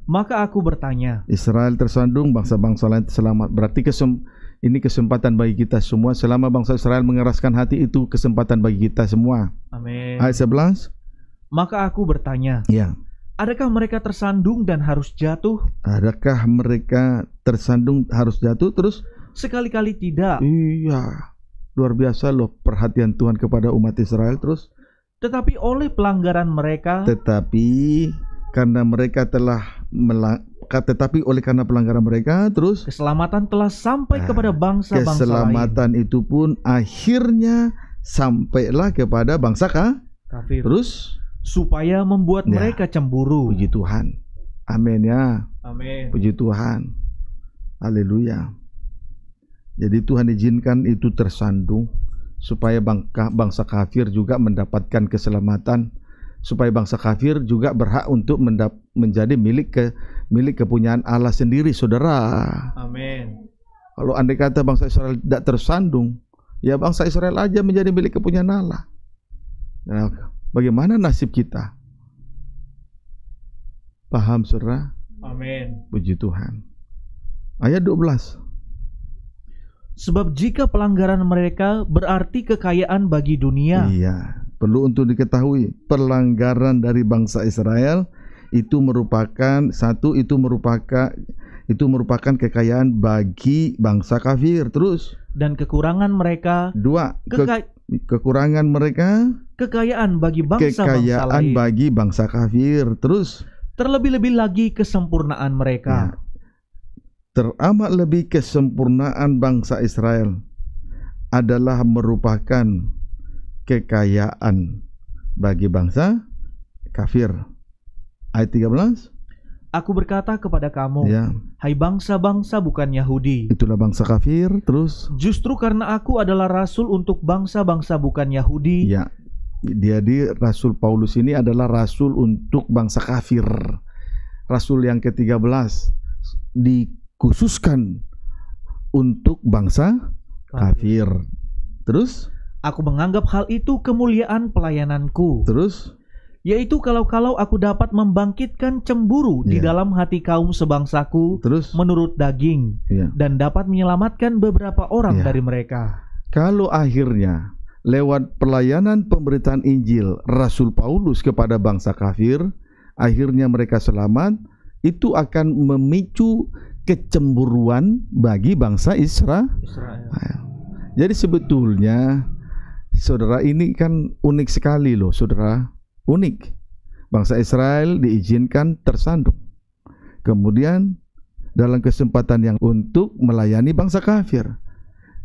Maka aku bertanya. Israel tersandung bangsa-bangsa lain selamat. Berarti kesem ini kesempatan bagi kita semua selama bangsa Israel mengeraskan hati itu kesempatan bagi kita semua. Amin. Ayat 11. Maka aku bertanya. Ya. Adakah mereka tersandung dan harus jatuh? Adakah mereka tersandung harus jatuh terus? Sekali-kali tidak. Iya. Luar biasa loh perhatian Tuhan kepada umat Israel terus. Tetapi oleh pelanggaran mereka. Tetapi karena mereka telah tetapi oleh karena pelanggaran mereka terus keselamatan telah sampai nah, kepada bangsa-bangsa keselamatan itu pun akhirnya sampailah kepada bangsa kah? kafir. Terus supaya membuat ya, mereka cemburu. Puji Tuhan. Amin ya. Amin. Puji Tuhan. Haleluya. Jadi Tuhan izinkan itu tersandung supaya bangka, bangsa kafir juga mendapatkan keselamatan supaya bangsa kafir juga berhak untuk mendap menjadi milik ke milik kepunyaan Allah sendiri, saudara. Amin. Kalau andai kata bangsa Israel tidak tersandung, ya bangsa Israel aja menjadi milik kepunyaan Allah. Nah, bagaimana nasib kita? Paham saudara? Amin. Puji Tuhan. Ayat 12. Sebab jika pelanggaran mereka berarti kekayaan bagi dunia. Iya. Perlu untuk diketahui, pelanggaran dari bangsa Israel itu merupakan satu itu merupakan itu merupakan kekayaan bagi bangsa kafir terus dan kekurangan mereka dua ke kekurangan mereka kekayaan bagi bangsa kekayaan bangsa bagi bangsa kafir terus terlebih-lebih lagi kesempurnaan mereka ya. teramat lebih kesempurnaan bangsa Israel adalah merupakan kekayaan bagi bangsa kafir. Ayat 13. Aku berkata kepada kamu, ya. hai bangsa-bangsa bukan Yahudi. Itulah bangsa kafir, terus. Justru karena aku adalah rasul untuk bangsa-bangsa bukan Yahudi. Ya. Jadi Rasul Paulus ini adalah rasul untuk bangsa kafir. Rasul yang ke-13 dikhususkan untuk bangsa kafir. kafir. Terus Aku menganggap hal itu kemuliaan pelayananku. Terus? Yaitu kalau-kalau aku dapat membangkitkan cemburu yeah. di iya. dalam hati kaum sebangsaku Terus? menurut daging yeah. dan dapat menyelamatkan beberapa orang yeah. dari mereka. Kalau akhirnya lewat pelayanan pemberitaan Injil Rasul Paulus kepada bangsa kafir, akhirnya mereka selamat, itu akan memicu kecemburuan bagi bangsa Isra. Israel. Jadi sebetulnya saudara ini kan unik sekali loh, saudara. Unik. Bangsa Israel diizinkan tersandung. Kemudian dalam kesempatan yang untuk melayani bangsa kafir.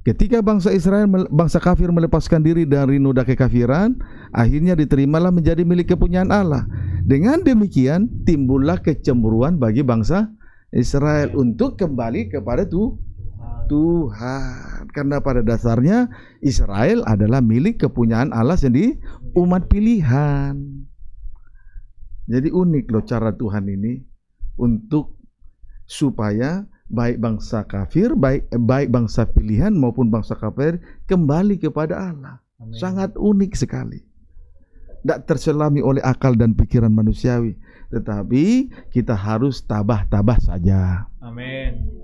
Ketika bangsa Israel bangsa kafir melepaskan diri dari noda kekafiran, akhirnya diterimalah menjadi milik kepunyaan Allah. Dengan demikian timbullah kecemburuan bagi bangsa Israel untuk kembali kepada Tuhan. Tuhan karena pada dasarnya Israel adalah milik kepunyaan Allah sendiri, umat pilihan. Jadi unik loh cara Tuhan ini untuk supaya baik bangsa kafir, baik eh, baik bangsa pilihan maupun bangsa kafir kembali kepada Allah. Amin. Sangat unik sekali. Tidak terselami oleh akal dan pikiran manusiawi, tetapi kita harus tabah-tabah saja. Amin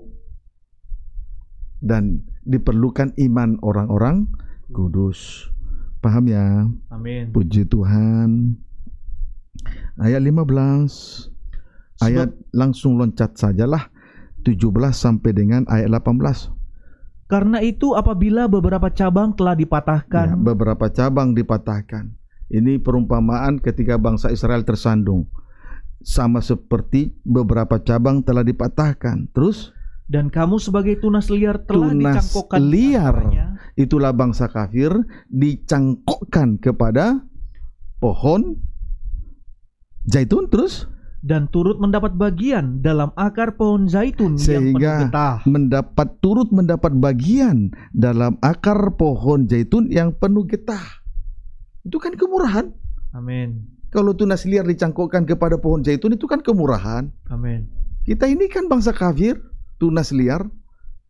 dan diperlukan iman orang-orang kudus. Paham ya? Amin. Puji Tuhan. Ayat 15. Ayat langsung loncat sajalah 17 sampai dengan ayat 18. Karena itu apabila beberapa cabang telah dipatahkan. Ya, beberapa cabang dipatahkan. Ini perumpamaan ketika bangsa Israel tersandung. Sama seperti beberapa cabang telah dipatahkan. Terus dan kamu sebagai tunas liar telah tunas dicangkokkan liar itulah bangsa kafir dicangkokkan kepada pohon zaitun terus dan turut mendapat bagian dalam akar pohon zaitun sehingga yang penuh getah. mendapat turut mendapat bagian dalam akar pohon zaitun yang penuh getah itu kan kemurahan amin kalau tunas liar dicangkokkan kepada pohon zaitun itu kan kemurahan amin kita ini kan bangsa kafir tunas liar,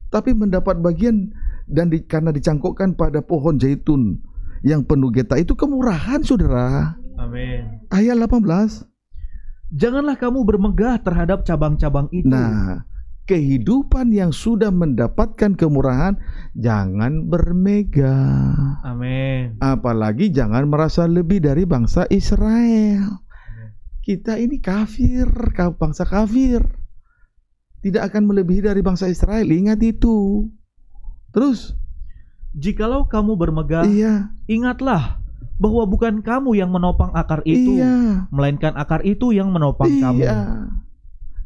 tapi mendapat bagian dan di, karena dicangkokkan pada pohon zaitun yang penuh geta itu kemurahan, saudara. Amin. Ayat 18. Janganlah kamu bermegah terhadap cabang-cabang itu. Nah, kehidupan yang sudah mendapatkan kemurahan, jangan bermegah. Amin. Apalagi jangan merasa lebih dari bangsa Israel. Amen. Kita ini kafir, bangsa kafir tidak akan melebihi dari bangsa Israel. Ingat itu. Terus, jikalau kamu bermegah, iya. ingatlah bahwa bukan kamu yang menopang akar itu, iya. melainkan akar itu yang menopang iya. kamu.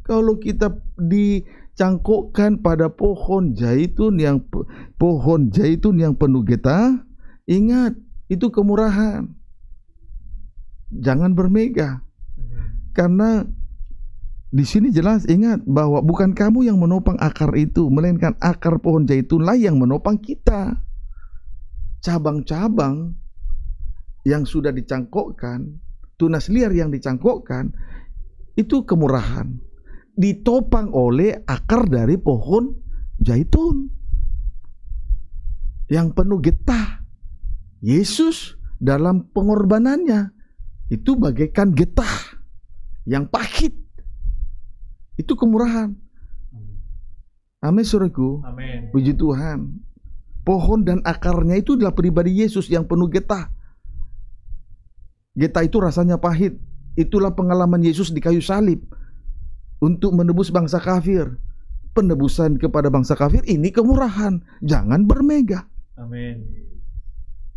Kalau kita dicangkokkan pada pohon zaitun yang pohon zaitun yang penuh getah, ingat itu kemurahan. Jangan bermegah. Iya. Karena di sini jelas ingat bahwa bukan kamu yang menopang akar itu, melainkan akar pohon jaitunlah yang menopang kita. Cabang-cabang yang sudah dicangkokkan, tunas liar yang dicangkokkan, itu kemurahan. Ditopang oleh akar dari pohon jaitun. Yang penuh getah. Yesus dalam pengorbanannya itu bagaikan getah yang pahit itu kemurahan. Amin suruhku. Amin. Puji Tuhan. Pohon dan akarnya itu adalah pribadi Yesus yang penuh getah. Getah itu rasanya pahit. Itulah pengalaman Yesus di kayu salib untuk menebus bangsa kafir. Penebusan kepada bangsa kafir ini kemurahan. Jangan bermega, Amin.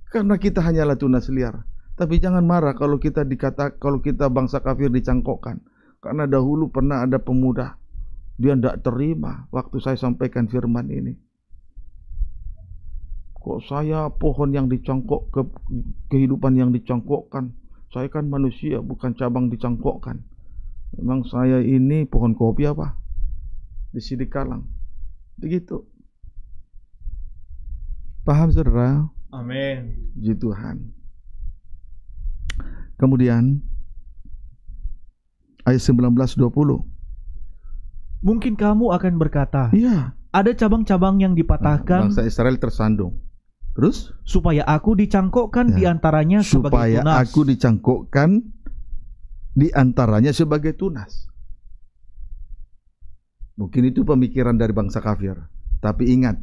Karena kita hanyalah tunas liar. Tapi jangan marah kalau kita dikata kalau kita bangsa kafir dicangkokkan. Karena dahulu pernah ada pemuda, dia tidak terima waktu saya sampaikan firman ini. Kok saya pohon yang dicangkok ke kehidupan yang dicangkokkan? Saya kan manusia, bukan cabang dicangkokkan. Memang saya ini pohon kopi apa? Di sini kalang. Begitu. Paham saudara? Amin. Puji Tuhan. Kemudian ayat 19 20. Mungkin kamu akan berkata, "Iya, ada cabang-cabang yang dipatahkan." Bangsa Israel tersandung. Terus supaya aku dicangkokkan ya. di antaranya sebagai tunas. aku dicangkokkan di sebagai tunas. Mungkin itu pemikiran dari bangsa kafir. Tapi ingat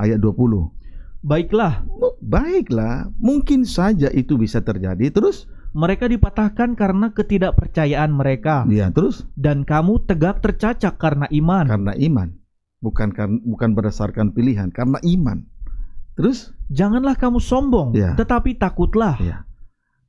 ayat 20. Baiklah. Baiklah, mungkin saja itu bisa terjadi. Terus mereka dipatahkan karena ketidakpercayaan mereka. Iya, terus? Dan kamu tegak tercacak karena iman. Karena iman. Bukan kan? bukan berdasarkan pilihan, karena iman. Terus? Janganlah kamu sombong, ya. tetapi takutlah. Ya.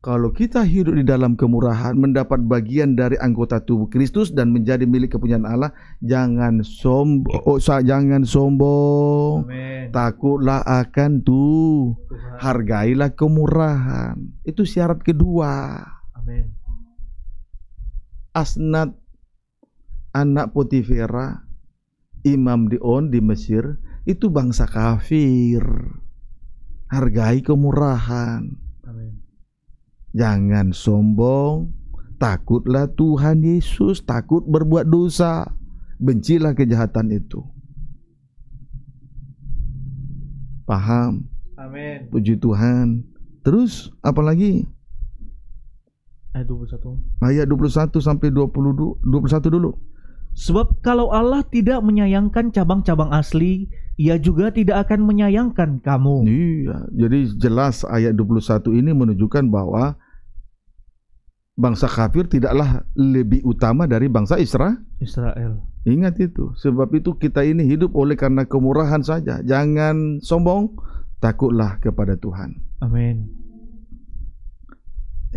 Kalau kita hidup di dalam kemurahan, mendapat bagian dari anggota tubuh Kristus dan menjadi milik kepunyaan Allah, jangan sombong, oh, jangan sombong. Amen. Takutlah akan tuh. Hargailah kemurahan. Itu syarat kedua. Amen. Asnat anak Potifera, imam Dion di Mesir, itu bangsa kafir. Hargai kemurahan. Amen. Jangan sombong, takutlah Tuhan Yesus, takut berbuat dosa, bencilah kejahatan itu. Paham? Amin. Puji Tuhan. Terus apa lagi? Ayat 21. Ayat 21 sampai 22, 21 dulu. Sebab kalau Allah tidak menyayangkan cabang-cabang asli, ia juga tidak akan menyayangkan kamu. Iya, jadi jelas ayat 21 ini menunjukkan bahwa bangsa kafir tidaklah lebih utama dari bangsa Isra Israel. Ingat itu. Sebab itu kita ini hidup oleh karena kemurahan saja. Jangan sombong, takutlah kepada Tuhan. Amin.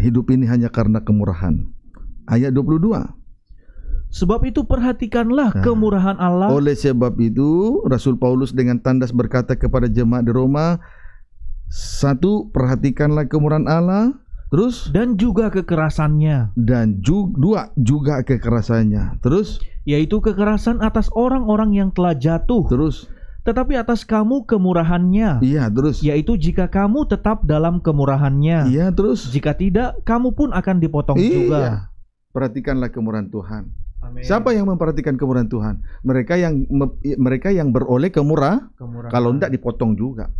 Hidup ini hanya karena kemurahan. Ayat 22. Sebab itu perhatikanlah nah, kemurahan Allah. Oleh sebab itu Rasul Paulus dengan tandas berkata kepada jemaat di Roma, satu perhatikanlah kemurahan Allah, Terus dan juga kekerasannya. Dan ju dua juga kekerasannya. Terus yaitu kekerasan atas orang-orang yang telah jatuh. Terus tetapi atas kamu kemurahannya. Iya, terus. Yaitu jika kamu tetap dalam kemurahannya. Iya, terus. Jika tidak, kamu pun akan dipotong iya. juga. Perhatikanlah kemurahan Tuhan. Amin. Siapa yang memperhatikan kemurahan Tuhan? Mereka yang mereka yang beroleh kemurah. Kemurahan. Kalau tidak dipotong juga.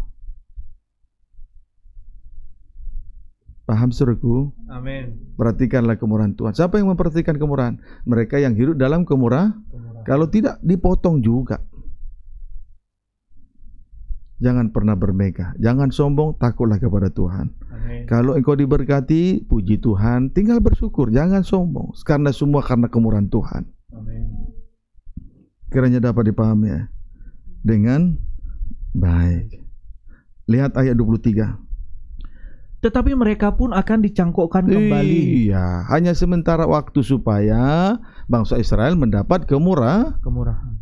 Paham suruhku? Amin. Perhatikanlah kemurahan Tuhan. Siapa yang memperhatikan kemurahan? Mereka yang hidup dalam kemurah. kemurahan. Kalau tidak dipotong juga. Jangan pernah bermegah, jangan sombong, takutlah kepada Tuhan. Amin. Kalau engkau diberkati, puji Tuhan, tinggal bersyukur, jangan sombong karena semua karena kemurahan Tuhan. Amin. Kiranya dapat dipahami ya. Dengan baik. Lihat ayat 23 tetapi mereka pun akan dicangkokkan kembali. Iya, hanya sementara waktu supaya bangsa Israel mendapat kemurah kemurahan.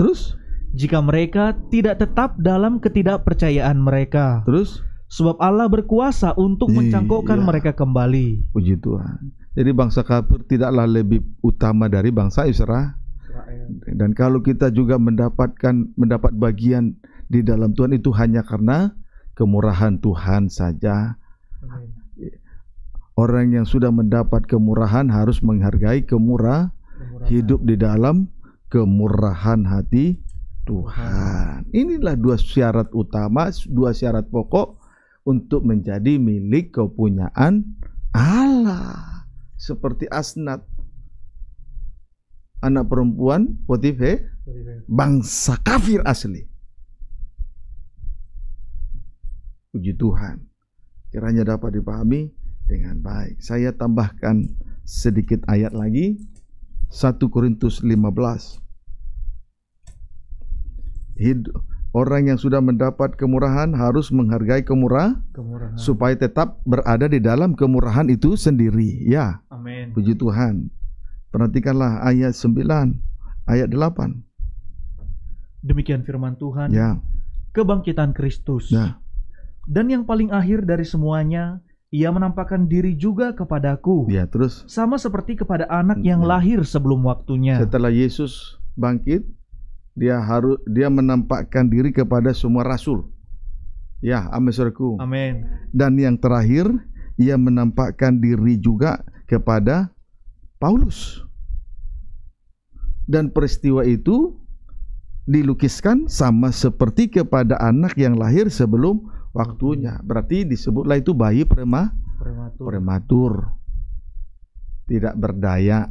Terus jika mereka tidak tetap dalam ketidakpercayaan mereka. Terus sebab Allah berkuasa untuk iya. mencangkokkan mereka kembali. Puji Tuhan. Jadi bangsa kafir tidaklah lebih utama dari bangsa Israel. Dan kalau kita juga mendapatkan mendapat bagian di dalam Tuhan itu hanya karena kemurahan Tuhan saja. Orang yang sudah mendapat kemurahan harus menghargai kemurah kemurahan. hidup di dalam kemurahan hati Tuhan. Tuhan. Inilah dua syarat utama, dua syarat pokok untuk menjadi milik kepunyaan Allah. Seperti Asnat anak perempuan Potife bangsa kafir asli Puji Tuhan. Kiranya dapat dipahami dengan baik. Saya tambahkan sedikit ayat lagi. 1 Korintus 15. Hid orang yang sudah mendapat kemurahan harus menghargai kemurah, kemurahan supaya tetap berada di dalam kemurahan itu sendiri. Ya. Amin. Puji Tuhan. Perhatikanlah ayat 9, ayat 8. Demikian firman Tuhan. Ya. Kebangkitan Kristus. Ya dan yang paling akhir dari semuanya, ia menampakkan diri juga kepadaku. Ya, terus. Sama seperti kepada anak yang hmm. lahir sebelum waktunya. Setelah Yesus bangkit, dia harus dia menampakkan diri kepada semua rasul. Ya, amin saudaraku. Amin. Dan yang terakhir, ia menampakkan diri juga kepada Paulus. Dan peristiwa itu dilukiskan sama seperti kepada anak yang lahir sebelum waktunya. Berarti disebutlah itu bayi prema prematur. prematur. Tidak berdaya.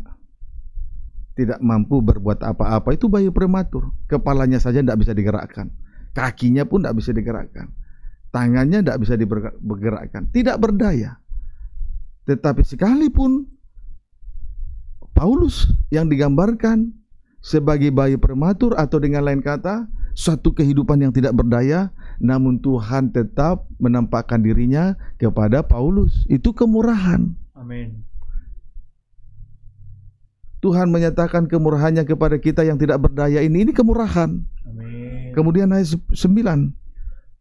Tidak mampu berbuat apa-apa. Itu bayi prematur. Kepalanya saja tidak bisa digerakkan. Kakinya pun tidak bisa digerakkan. Tangannya tidak bisa digerakkan. Tidak berdaya. Tetapi sekalipun Paulus yang digambarkan sebagai bayi prematur atau dengan lain kata, suatu kehidupan yang tidak berdaya, namun Tuhan tetap menampakkan dirinya kepada Paulus. Itu kemurahan. Amin. Tuhan menyatakan kemurahannya kepada kita yang tidak berdaya ini. Ini kemurahan. Amin. Kemudian ayat 9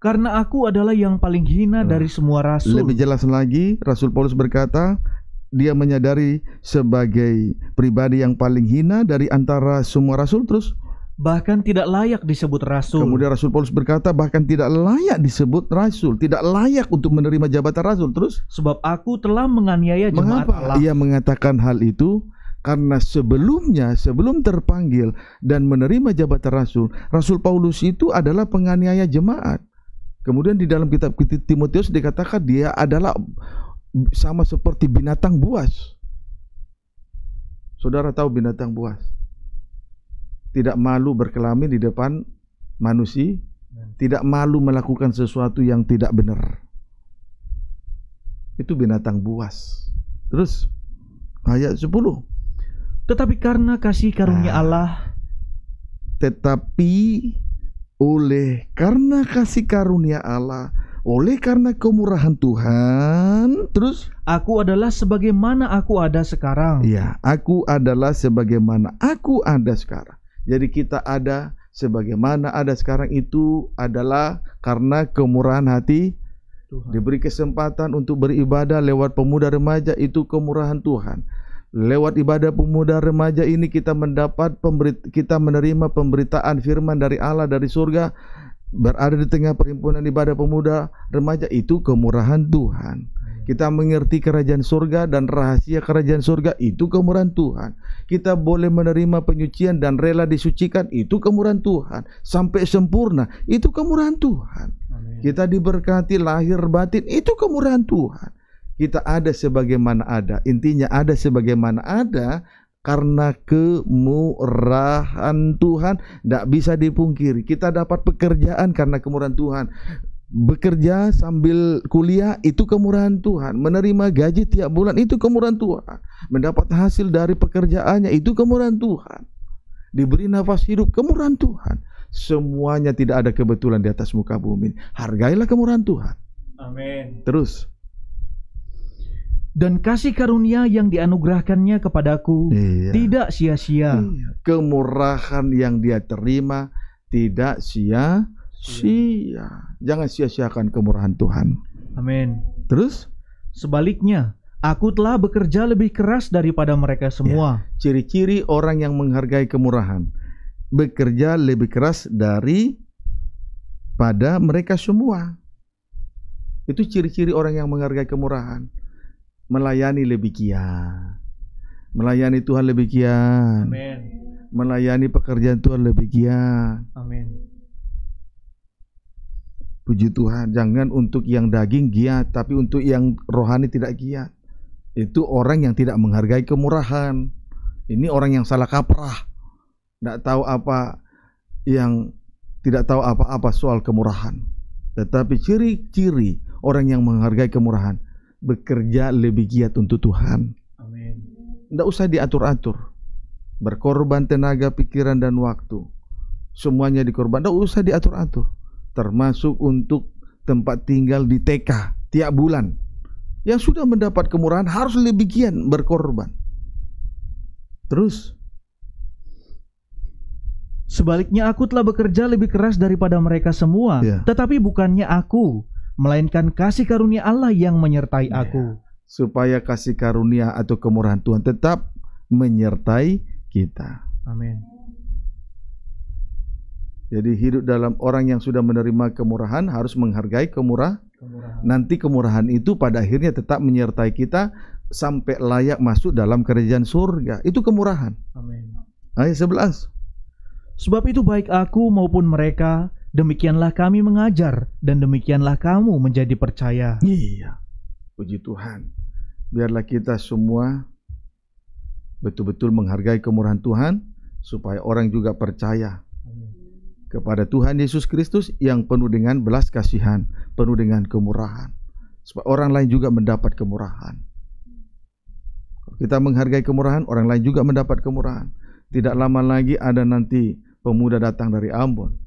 karena aku adalah yang paling hina ah. dari semua rasul. Lebih jelas lagi, Rasul Paulus berkata, dia menyadari sebagai pribadi yang paling hina dari antara semua rasul terus bahkan tidak layak disebut rasul. Kemudian Rasul Paulus berkata bahkan tidak layak disebut rasul, tidak layak untuk menerima jabatan rasul. Terus sebab aku telah menganiaya jemaat Mengapa Allah. Ia mengatakan hal itu? Karena sebelumnya, sebelum terpanggil dan menerima jabatan rasul, Rasul Paulus itu adalah penganiaya jemaat. Kemudian di dalam kitab Timotius dikatakan dia adalah sama seperti binatang buas. Saudara tahu binatang buas? tidak malu berkelamin di depan manusia, tidak malu melakukan sesuatu yang tidak benar. Itu binatang buas. Terus ayat 10. Tetapi karena kasih karunia nah, Allah tetapi oleh karena kasih karunia Allah oleh karena kemurahan Tuhan, terus aku adalah sebagaimana aku ada sekarang. Iya, aku adalah sebagaimana aku ada sekarang. Jadi kita ada sebagaimana ada sekarang itu adalah karena kemurahan hati Tuhan. Diberi kesempatan untuk beribadah lewat pemuda remaja itu kemurahan Tuhan. Lewat ibadah pemuda remaja ini kita mendapat pemberi, kita menerima pemberitaan firman dari Allah dari surga berada di tengah perhimpunan ibadah pemuda remaja itu kemurahan Tuhan. Kita mengerti kerajaan surga dan rahasia kerajaan surga itu kemurahan Tuhan. Kita boleh menerima penyucian dan rela disucikan itu kemurahan Tuhan. Sampai sempurna itu kemurahan Tuhan. Amin. Kita diberkati lahir batin itu kemurahan Tuhan. Kita ada sebagaimana ada. Intinya ada sebagaimana ada karena kemurahan Tuhan tidak bisa dipungkiri. Kita dapat pekerjaan karena kemurahan Tuhan bekerja sambil kuliah itu kemurahan Tuhan, menerima gaji tiap bulan itu kemurahan Tuhan, mendapat hasil dari pekerjaannya itu kemurahan Tuhan, diberi nafas hidup kemurahan Tuhan. Semuanya tidak ada kebetulan di atas muka bumi. Hargailah kemurahan Tuhan. Amin. Terus dan kasih karunia yang dianugerahkannya kepadaku iya. tidak sia-sia. Iya. Kemurahan yang dia terima tidak sia Iya. Sia. Jangan sia-siakan kemurahan Tuhan. Amin. Terus sebaliknya, aku telah bekerja lebih keras daripada mereka ya. semua. ciri Ciri-ciri orang yang menghargai kemurahan, bekerja lebih keras dari pada mereka semua. Itu ciri-ciri orang yang menghargai kemurahan. Melayani lebih kia. Melayani Tuhan lebih kia. Amin. Melayani pekerjaan Tuhan lebih kia. Amin. Puji Tuhan, jangan untuk yang daging giat, tapi untuk yang rohani tidak giat. Itu orang yang tidak menghargai kemurahan. Ini orang yang salah kaprah. Tidak tahu apa yang tidak tahu apa-apa soal kemurahan. Tetapi ciri-ciri orang yang menghargai kemurahan bekerja lebih giat untuk Tuhan. Amin. Tidak usah diatur-atur. Berkorban tenaga, pikiran dan waktu. Semuanya dikorban. Tidak usah diatur-atur termasuk untuk tempat tinggal di TK tiap bulan yang sudah mendapat kemurahan harus lebih kian berkorban. Terus Sebaliknya aku telah bekerja lebih keras daripada mereka semua, ya. tetapi bukannya aku, melainkan kasih karunia Allah yang menyertai ya. aku. Supaya kasih karunia atau kemurahan Tuhan tetap menyertai kita. Amin. Jadi hidup dalam orang yang sudah menerima kemurahan harus menghargai kemurah. kemurahan. Nanti kemurahan itu pada akhirnya tetap menyertai kita sampai layak masuk dalam kerajaan surga. Itu kemurahan. Amin. Ayat 11. Sebab itu baik aku maupun mereka, demikianlah kami mengajar dan demikianlah kamu menjadi percaya. Iya. Puji Tuhan. Biarlah kita semua betul-betul menghargai kemurahan Tuhan supaya orang juga percaya. Amin kepada Tuhan Yesus Kristus yang penuh dengan belas kasihan, penuh dengan kemurahan. Supaya orang lain juga mendapat kemurahan. Kita menghargai kemurahan, orang lain juga mendapat kemurahan. Tidak lama lagi ada nanti pemuda datang dari Ambon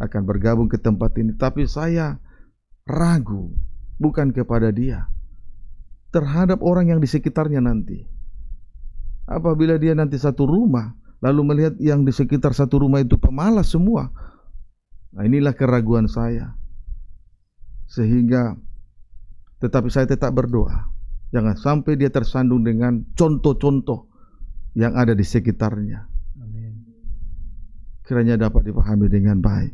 akan bergabung ke tempat ini, tapi saya ragu bukan kepada dia terhadap orang yang di sekitarnya nanti. Apabila dia nanti satu rumah, lalu melihat yang di sekitar satu rumah itu pemalas semua. Nah, inilah keraguan saya. Sehingga tetapi saya tetap berdoa. Jangan sampai dia tersandung dengan contoh-contoh yang ada di sekitarnya. Amin. Kiranya dapat dipahami dengan baik.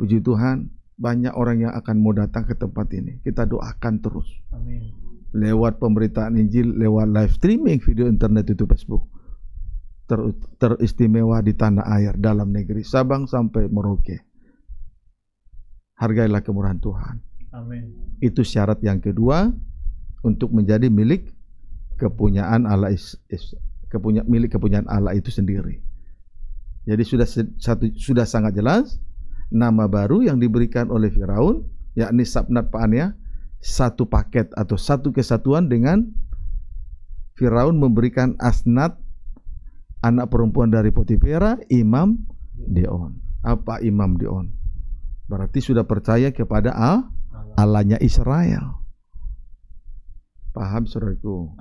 Puji Tuhan, banyak orang yang akan mau datang ke tempat ini. Kita doakan terus. Amin. Lewat pemberitaan Injil, lewat live streaming video internet itu Facebook ter, teristimewa di tanah air dalam negeri Sabang sampai Merauke. Hargailah kemurahan Tuhan. Amin. Itu syarat yang kedua untuk menjadi milik kepunyaan Allah is, is, kepunya, milik kepunyaan Allah itu sendiri. Jadi sudah satu sudah sangat jelas nama baru yang diberikan oleh Firaun yakni Sabnat Paania satu paket atau satu kesatuan dengan Firaun memberikan asnat anak perempuan dari Potipera Imam deon Apa Imam deon Berarti sudah percaya kepada al Allahnya Israel. Paham saudaraku?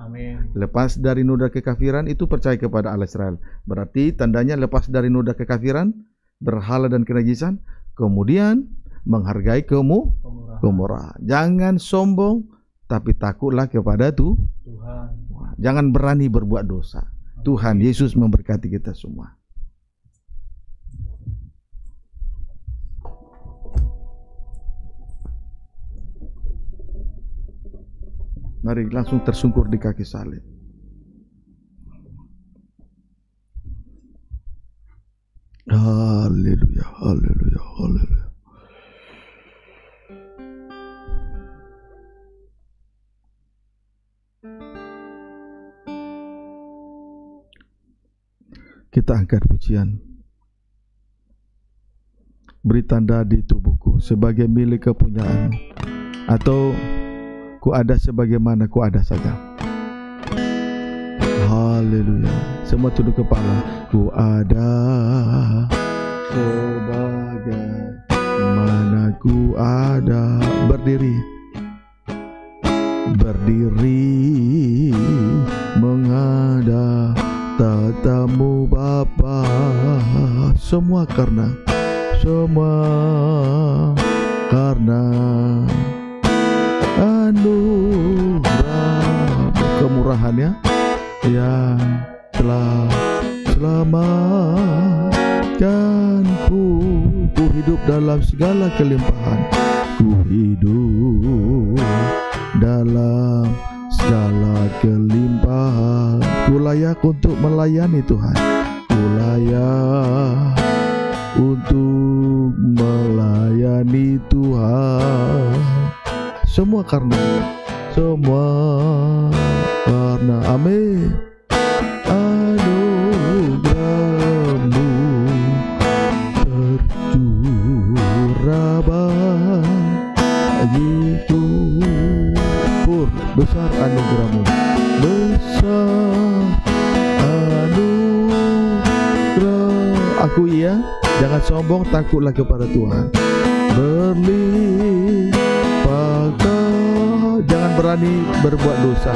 Lepas dari noda kekafiran itu percaya kepada Allah Israel. Berarti tandanya lepas dari noda kekafiran, berhala dan kenajisan, kemudian menghargai kamu kemurah Jangan sombong, tapi takutlah kepada tu. Tuhan. Jangan berani berbuat dosa. Tuhan Yesus memberkati kita semua. Mari langsung tersungkur di kaki salib. Haleluya, haleluya, haleluya. kita angkat pujian. Beri tanda di tubuhku sebagai milik kepunyaanmu. Atau ku ada sebagaimana ku ada saja. Haleluya. Semua tunduk kepala. Ku ada sebagaimana ku ada. Berdiri. Berdiri katamu Bapa semua karena semua karena anugerah kemurahannya yang telah ku ku hidup dalam segala kelimpahan ku hidup dalam segala kelimpahan Ku layak untuk melayani Tuhan Ku layak untuk melayani Tuhan Semua karena Semua karena Amin besar anugerahmu besar anugerah aku iya. jangan sombong takutlah kepada Tuhan Berlipat, jangan berani berbuat dosa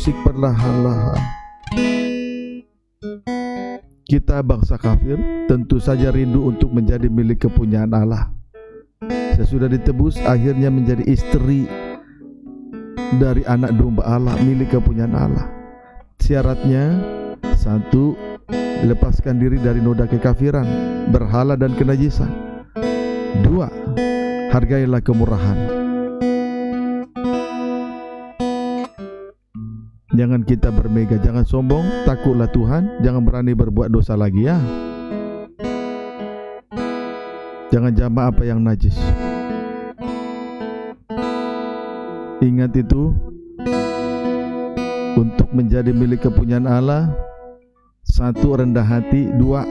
musik perlahan-lahan. Kita bangsa kafir tentu saja rindu untuk menjadi milik kepunyaan Allah. Sesudah ditebus akhirnya menjadi istri dari anak domba Allah, milik kepunyaan Allah. Syaratnya satu, lepaskan diri dari noda kekafiran, berhala dan kenajisan. Dua, hargailah kemurahan. Jangan kita bermega, jangan sombong, takutlah Tuhan, jangan berani berbuat dosa lagi ya. Jangan jamak apa yang najis. Ingat itu untuk menjadi milik kepunyaan Allah satu rendah hati, dua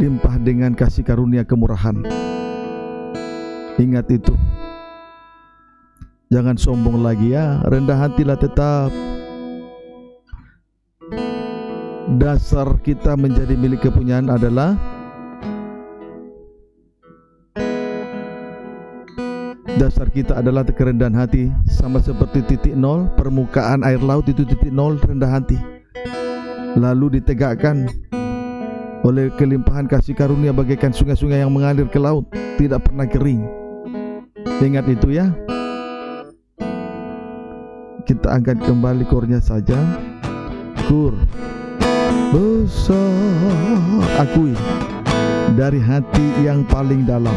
limpah dengan kasih karunia kemurahan. Ingat itu. Jangan sombong lagi ya, rendah hatilah tetap. Dasar kita menjadi milik kepunyaan adalah dasar kita adalah kerendahan hati sama seperti titik nol permukaan air laut itu titik nol rendah hati lalu ditegakkan oleh kelimpahan kasih karunia bagaikan sungai-sungai yang mengalir ke laut tidak pernah kering Ingat itu ya. Kita angkat kembali kurnya saja. Kur besar akui dari hati yang paling dalam.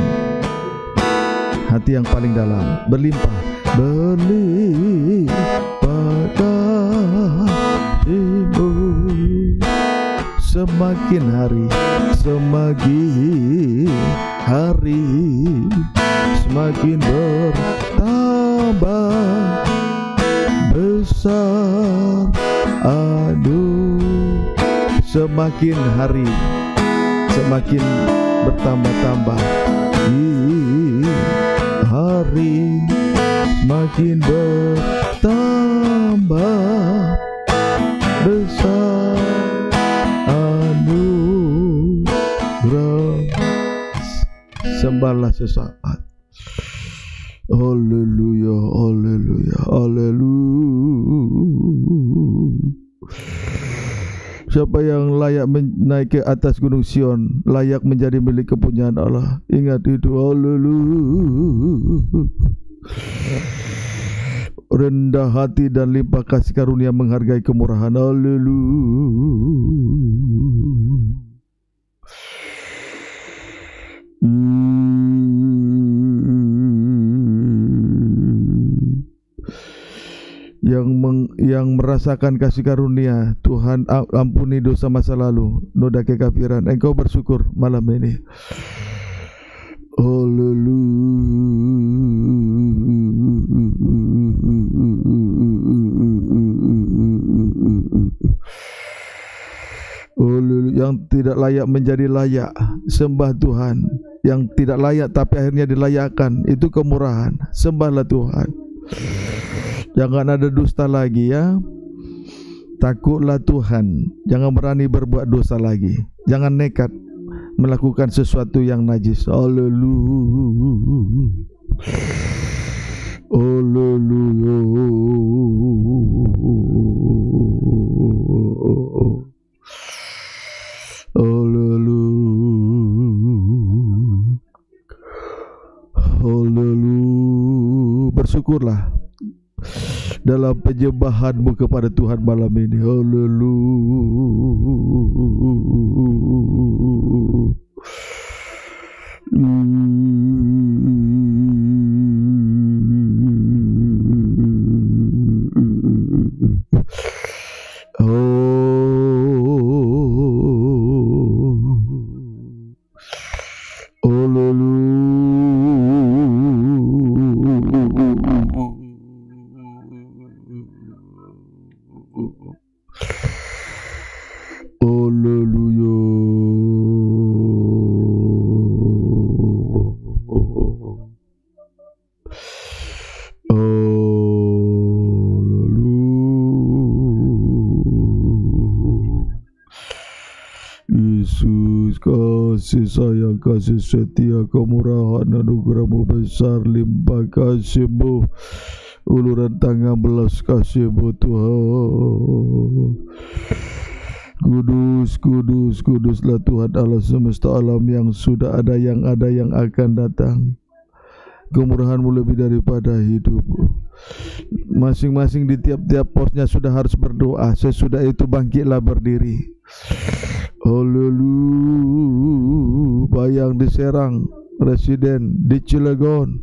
Hati yang paling dalam berlimpah berlimpah Ibu semakin hari semakin hari semakin bertambah besar aduh semakin hari semakin bertambah-tambah hari semakin bertambah besar aduh sembahlah sesaat Haleluya, haleluya, haleluya. Siapa yang layak naik ke atas gunung Sion, layak menjadi milik kepunyaan Allah. Ingat itu, haleluya. Rendah hati dan limpah kasih karunia menghargai kemurahan. Haleluya. Hmm. yang meng, yang merasakan kasih karunia Tuhan ampuni dosa masa lalu noda kekafiran engkau bersyukur malam ini Haleluya yang tidak layak menjadi layak sembah Tuhan yang tidak layak tapi akhirnya dilayakkan itu kemurahan sembahlah Tuhan Jangan ada dusta lagi ya. Takutlah Tuhan. Jangan berani berbuat dosa lagi. Jangan nekat melakukan sesuatu yang najis. Haleluya. Haleluya. bersyukurlah dalam penyembahanmu kepada Tuhan malam ini. Haleluya. Oh hmm. kasih sayang, kasih setia, kemurahan, anugerahmu besar, limpah kasihmu, uluran tangan belas kasihmu Tuhan. Kudus, kudus, kuduslah Tuhan Allah semesta alam yang sudah ada, yang ada, yang akan datang. Kemurahanmu lebih daripada hidup. Masing-masing di tiap-tiap posnya sudah harus berdoa. Sesudah itu bangkitlah berdiri. Olulu Bayang diserang Serang Residen di Cilegon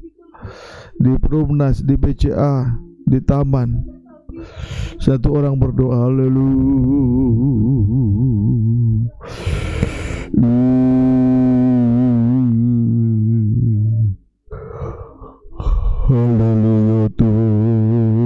Di Perumnas Di BCA Di Taman Satu orang berdoa Olulu Haleluya Tuhan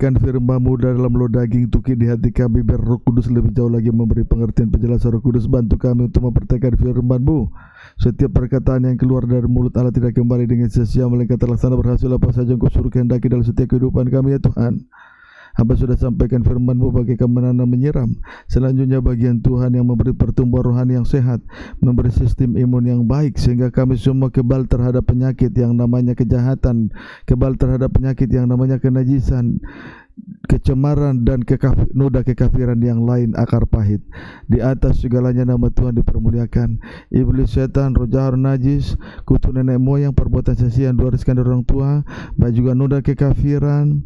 memberikan FirmanMu dalam lo daging tuki di hati kami biar roh kudus lebih jauh lagi memberi pengertian penjelasan roh kudus bantu kami untuk mempertahankan FirmanMu Setiap perkataan yang keluar dari mulut Allah tidak kembali dengan sia-sia melainkan terlaksana berhasil apa saja yang kau suruh kehendaki dalam setiap kehidupan kami ya Tuhan. Hamba sudah sampaikan firman-Mu bagaikan menanam menyiram. Selanjutnya bagian Tuhan yang memberi pertumbuhan rohani yang sehat, memberi sistem imun yang baik sehingga kami semua kebal terhadap penyakit yang namanya kejahatan, kebal terhadap penyakit yang namanya kenajisan, kecemaran dan kekaf, noda kekafiran yang lain akar pahit. Di atas segalanya nama Tuhan dipermuliakan. Iblis setan, roh najis, kutu nenek moyang, perbuatan sesi yang diwariskan dari orang tua, baik juga noda kekafiran,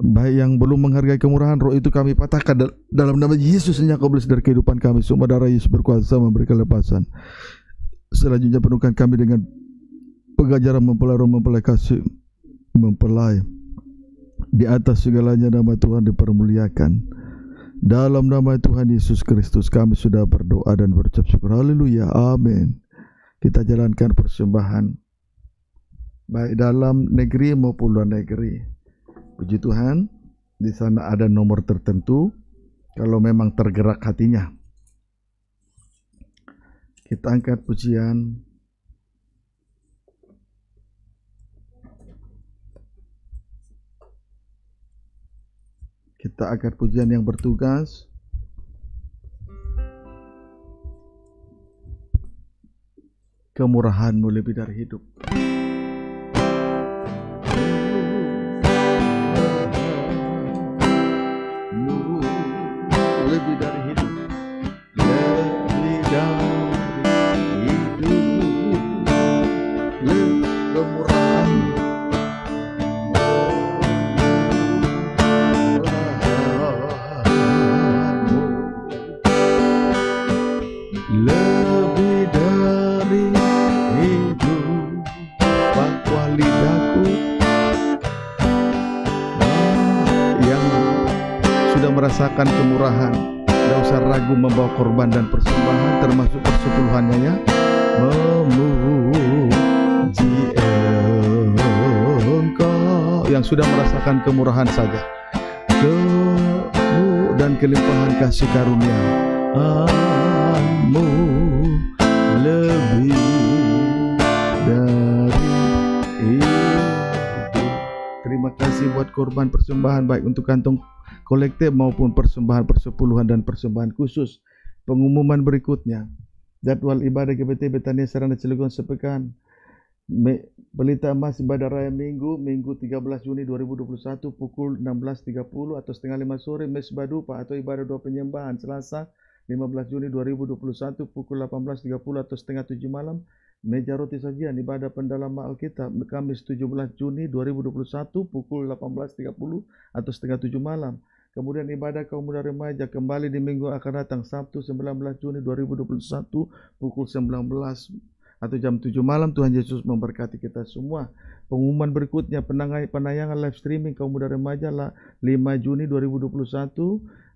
baik yang belum menghargai kemurahan roh itu kami patahkan dalam nama Yesus yang kau dari kehidupan kami semua darah Yesus berkuasa memberikan lepasan selanjutnya penuhkan kami dengan pengajaran mempelai roh mempelai kasih mempelai di atas segalanya nama Tuhan dipermuliakan dalam nama Tuhan Yesus Kristus kami sudah berdoa dan berucap syukur haleluya amin kita jalankan persembahan baik dalam negeri maupun luar negeri Puji Tuhan, di sana ada nomor tertentu kalau memang tergerak hatinya. Kita angkat pujian Kita angkat pujian yang bertugas. Kemurahanmu lebih dari hidup. korban dan persembahan termasuk persepuluhannya ya memuji engkau yang sudah merasakan kemurahan saja kemu dan kelimpahan kasih karunia amu lebih dari itu terima kasih buat korban persembahan baik untuk kantong kolektif maupun persembahan persepuluhan dan persembahan khusus pengumuman berikutnya. Jadwal ibadah GBT Betania Sarana Cilegon sepekan. Me, Pelita Emas Ibadah Raya Minggu, Minggu 13 Juni 2021 pukul 16.30 atau setengah 5 sore Mesbah Dupa atau Ibadah Dua Penyembahan Selasa 15 Juni 2021 pukul 18.30 atau setengah 7 malam Meja Roti Sajian Ibadah Pendalaman Alkitab Kamis 17 Juni 2021 pukul 18.30 atau setengah 7 malam Kemudian ibadah kaum muda remaja kembali di minggu akan datang Sabtu 19 Juni 2021 pukul 19 atau jam 7 malam Tuhan Yesus memberkati kita semua. Pengumuman berikutnya penayangan live streaming kaum muda remaja 5 Juni 2021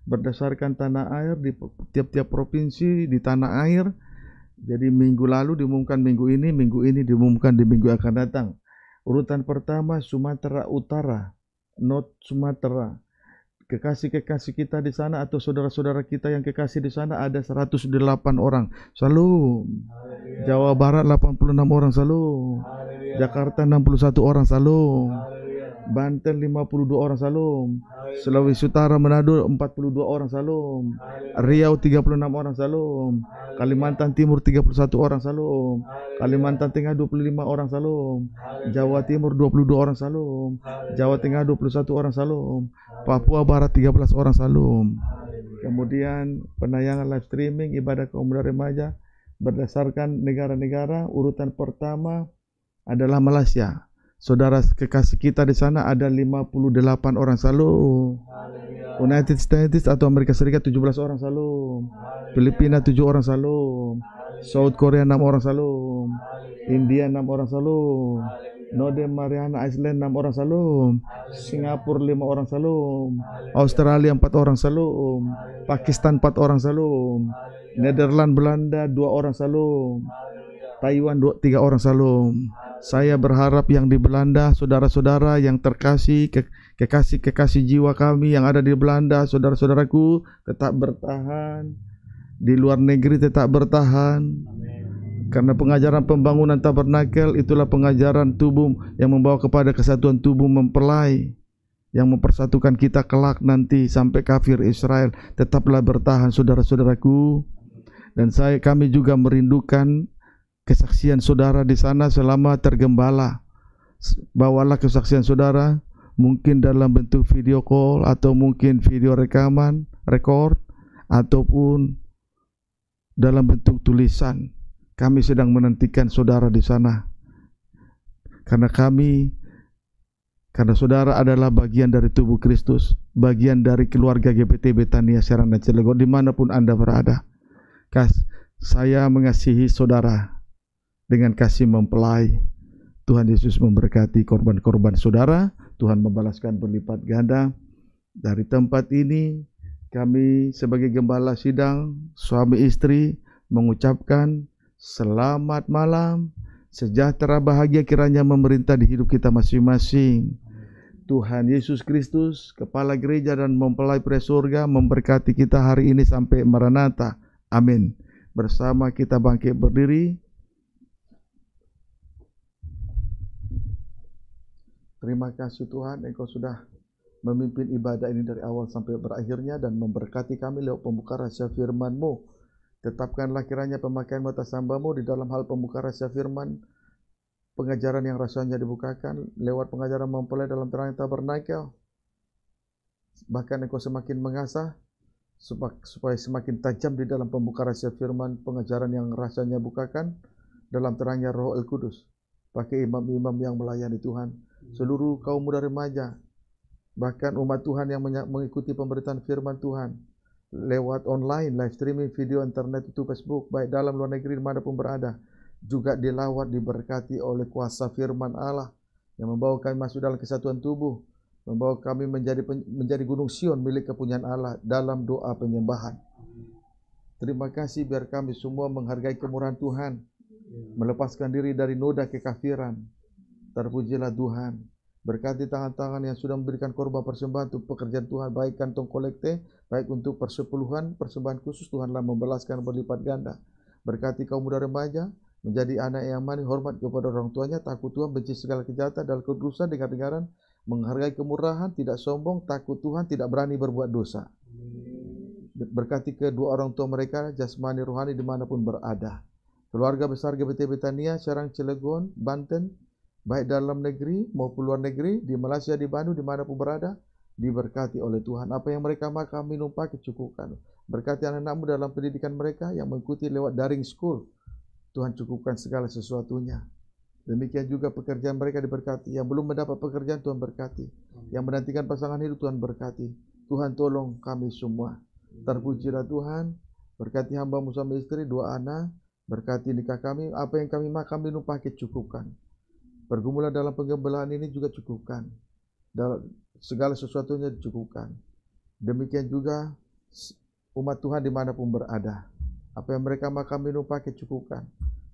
berdasarkan tanah air di tiap-tiap provinsi di tanah air. Jadi minggu lalu diumumkan minggu ini, minggu ini diumumkan di minggu akan datang. Urutan pertama Sumatera Utara, not Sumatera. kekasih-kekasih kita di sana atau saudara-saudara kita yang kekasih di sana ada 108 orang. Selalu Jawa Barat 86 orang selalu. Jakarta 61 orang selalu. Banten 52 orang Salom. Sulawesi Utara Manado 42 orang Salom. Riau 36 orang Salom. Kalimantan Timur 31 orang Salom. Kalimantan Tengah 25 orang Salom. Jawa Timur 22 orang Salom. Jawa Tengah 21 orang Salom. Papua Barat 13 orang Salom. Kemudian penayangan live streaming ibadah kaum muda remaja berdasarkan negara-negara urutan pertama adalah Malaysia Saudara kekasih kita di sana ada 58 orang salam. United States atau Amerika Serikat 17 orang salam. Filipina 7 orang salam. South Korea 6 orang salam. India 6 orang salam. Node Mariana Iceland 6 orang salum Singapura 5 orang salum Australia 4 orang salum Pakistan 4 orang salum Netherlands Belanda 2 orang salum Taiwan dua tiga orang salum. Saya berharap yang di Belanda, saudara-saudara yang terkasih, ke, kekasih kekasih jiwa kami yang ada di Belanda, saudara-saudaraku tetap bertahan di luar negeri tetap bertahan. Amen. Karena pengajaran pembangunan tabernakel itulah pengajaran tubuh yang membawa kepada kesatuan tubuh mempelai yang mempersatukan kita kelak nanti sampai kafir Israel tetaplah bertahan saudara-saudaraku dan saya kami juga merindukan kesaksian saudara di sana selama tergembala. Bawalah kesaksian saudara mungkin dalam bentuk video call atau mungkin video rekaman, record ataupun dalam bentuk tulisan. Kami sedang menantikan saudara di sana. Karena kami karena saudara adalah bagian dari tubuh Kristus, bagian dari keluarga GPT Betania Serang dan Cilegon dimanapun Anda berada. Kas, saya mengasihi saudara dengan kasih mempelai. Tuhan Yesus memberkati korban-korban saudara. Tuhan membalaskan berlipat ganda. Dari tempat ini, kami sebagai gembala sidang, suami istri, mengucapkan selamat malam, sejahtera bahagia kiranya memerintah di hidup kita masing-masing. Tuhan Yesus Kristus, Kepala Gereja dan Mempelai Pria memberkati kita hari ini sampai Maranatha. Amin. Bersama kita bangkit berdiri. Terima kasih Tuhan, Engkau sudah memimpin ibadah ini dari awal sampai berakhirnya dan memberkati kami lewat pembuka rahasia firman-Mu. Tetapkanlah kiranya pemakaian mata sambamu di dalam hal pembuka rahasia firman, pengajaran yang rasanya dibukakan, lewat pengajaran mempelai dalam terang tabernakel. Bahkan Engkau semakin mengasah, supaya semakin tajam di dalam pembuka rahasia firman, pengajaran yang rasanya bukakan, dalam terangnya roh El Kudus. Pakai imam-imam yang melayani Tuhan Hmm. seluruh kaum muda remaja, bahkan umat Tuhan yang mengikuti pemberitaan firman Tuhan lewat online, live streaming, video internet itu Facebook, baik dalam luar negeri dimanapun berada, juga dilawat diberkati oleh kuasa firman Allah yang membawa kami masuk dalam kesatuan tubuh, membawa kami menjadi menjadi gunung Sion milik kepunyaan Allah dalam doa penyembahan. Terima kasih biar kami semua menghargai kemurahan Tuhan, ya. melepaskan diri dari noda kekafiran, Terpujilah Tuhan. Berkati tangan-tangan yang sudah memberikan korban persembahan untuk pekerjaan Tuhan, baik kantong kolekte, baik untuk persepuluhan, persembahan khusus, Tuhanlah membalaskan berlipat ganda. Berkati kaum muda remaja, menjadi anak yang mani hormat kepada orang tuanya, takut Tuhan, benci segala kejahatan dan kerusuhan, dengan dengaran menghargai kemurahan, tidak sombong, takut Tuhan, tidak berani berbuat dosa. Berkati kedua orang tua mereka, jasmani, rohani, dimanapun berada. Keluarga besar GBT Betania, Serang, Cilegon, Banten, baik dalam negeri maupun luar negeri, di Malaysia, di Bandung, pun berada, diberkati oleh Tuhan. Apa yang mereka makan, minum, pakai, cukupkan. Berkati anak-anakmu dalam pendidikan mereka yang mengikuti lewat daring school. Tuhan cukupkan segala sesuatunya. Demikian juga pekerjaan mereka diberkati. Yang belum mendapat pekerjaan, Tuhan berkati. Yang menantikan pasangan hidup, Tuhan berkati. Tuhan tolong kami semua. Terpujilah Tuhan. Berkati hamba suami istri, dua anak. Berkati nikah kami. Apa yang kami makan, minum, pakai, cukupkan. Bergumullah dalam penggembelan ini juga cukupkan. Dalam segala sesuatunya cukupkan. Demikian juga umat Tuhan dimanapun berada. Apa yang mereka makan minum pakai cukupkan.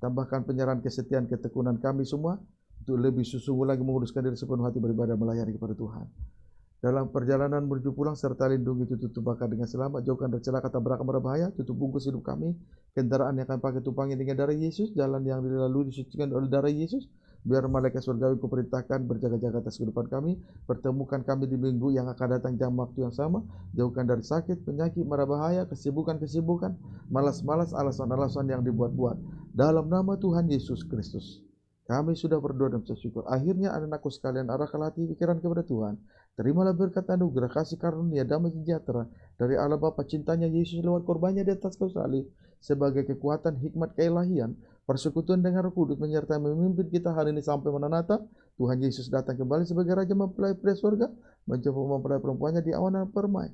Tambahkan penyerahan kesetiaan ketekunan kami semua untuk lebih sesungguh lagi menguruskan diri sepenuh hati beribadah melayani kepada Tuhan. Dalam perjalanan menuju pulang serta lindungi tutup terbakar dengan selamat, jauhkan dari celaka tabrakan berbahaya, tutup bungkus hidup kami, kendaraan yang akan pakai tumpangi dengan darah Yesus, jalan yang dilalui disucikan oleh darah Yesus, Biar malaikat surgawi kuperintahkan berjaga-jaga atas kehidupan kami. Pertemukan kami di minggu yang akan datang jam waktu yang sama. Jauhkan dari sakit, penyakit, mara bahaya, kesibukan-kesibukan, malas-malas, alasan-alasan yang dibuat-buat. Dalam nama Tuhan Yesus Kristus. Kami sudah berdoa dan bersyukur. Akhirnya anakku sekalian arahkan hati pikiran kepada Tuhan. Terimalah berkat anugerah kasih karunia damai sejahtera dari Allah Bapa cintanya Yesus lewat korbannya di atas kayu salib sebagai kekuatan hikmat keilahian Persekutuan dengan Roh Kudus menyertai memimpin kita hari ini sampai menanata. Tuhan Yesus datang kembali sebagai Raja mempelai pria surga, mencoba mempelai perempuannya di awan dan permai.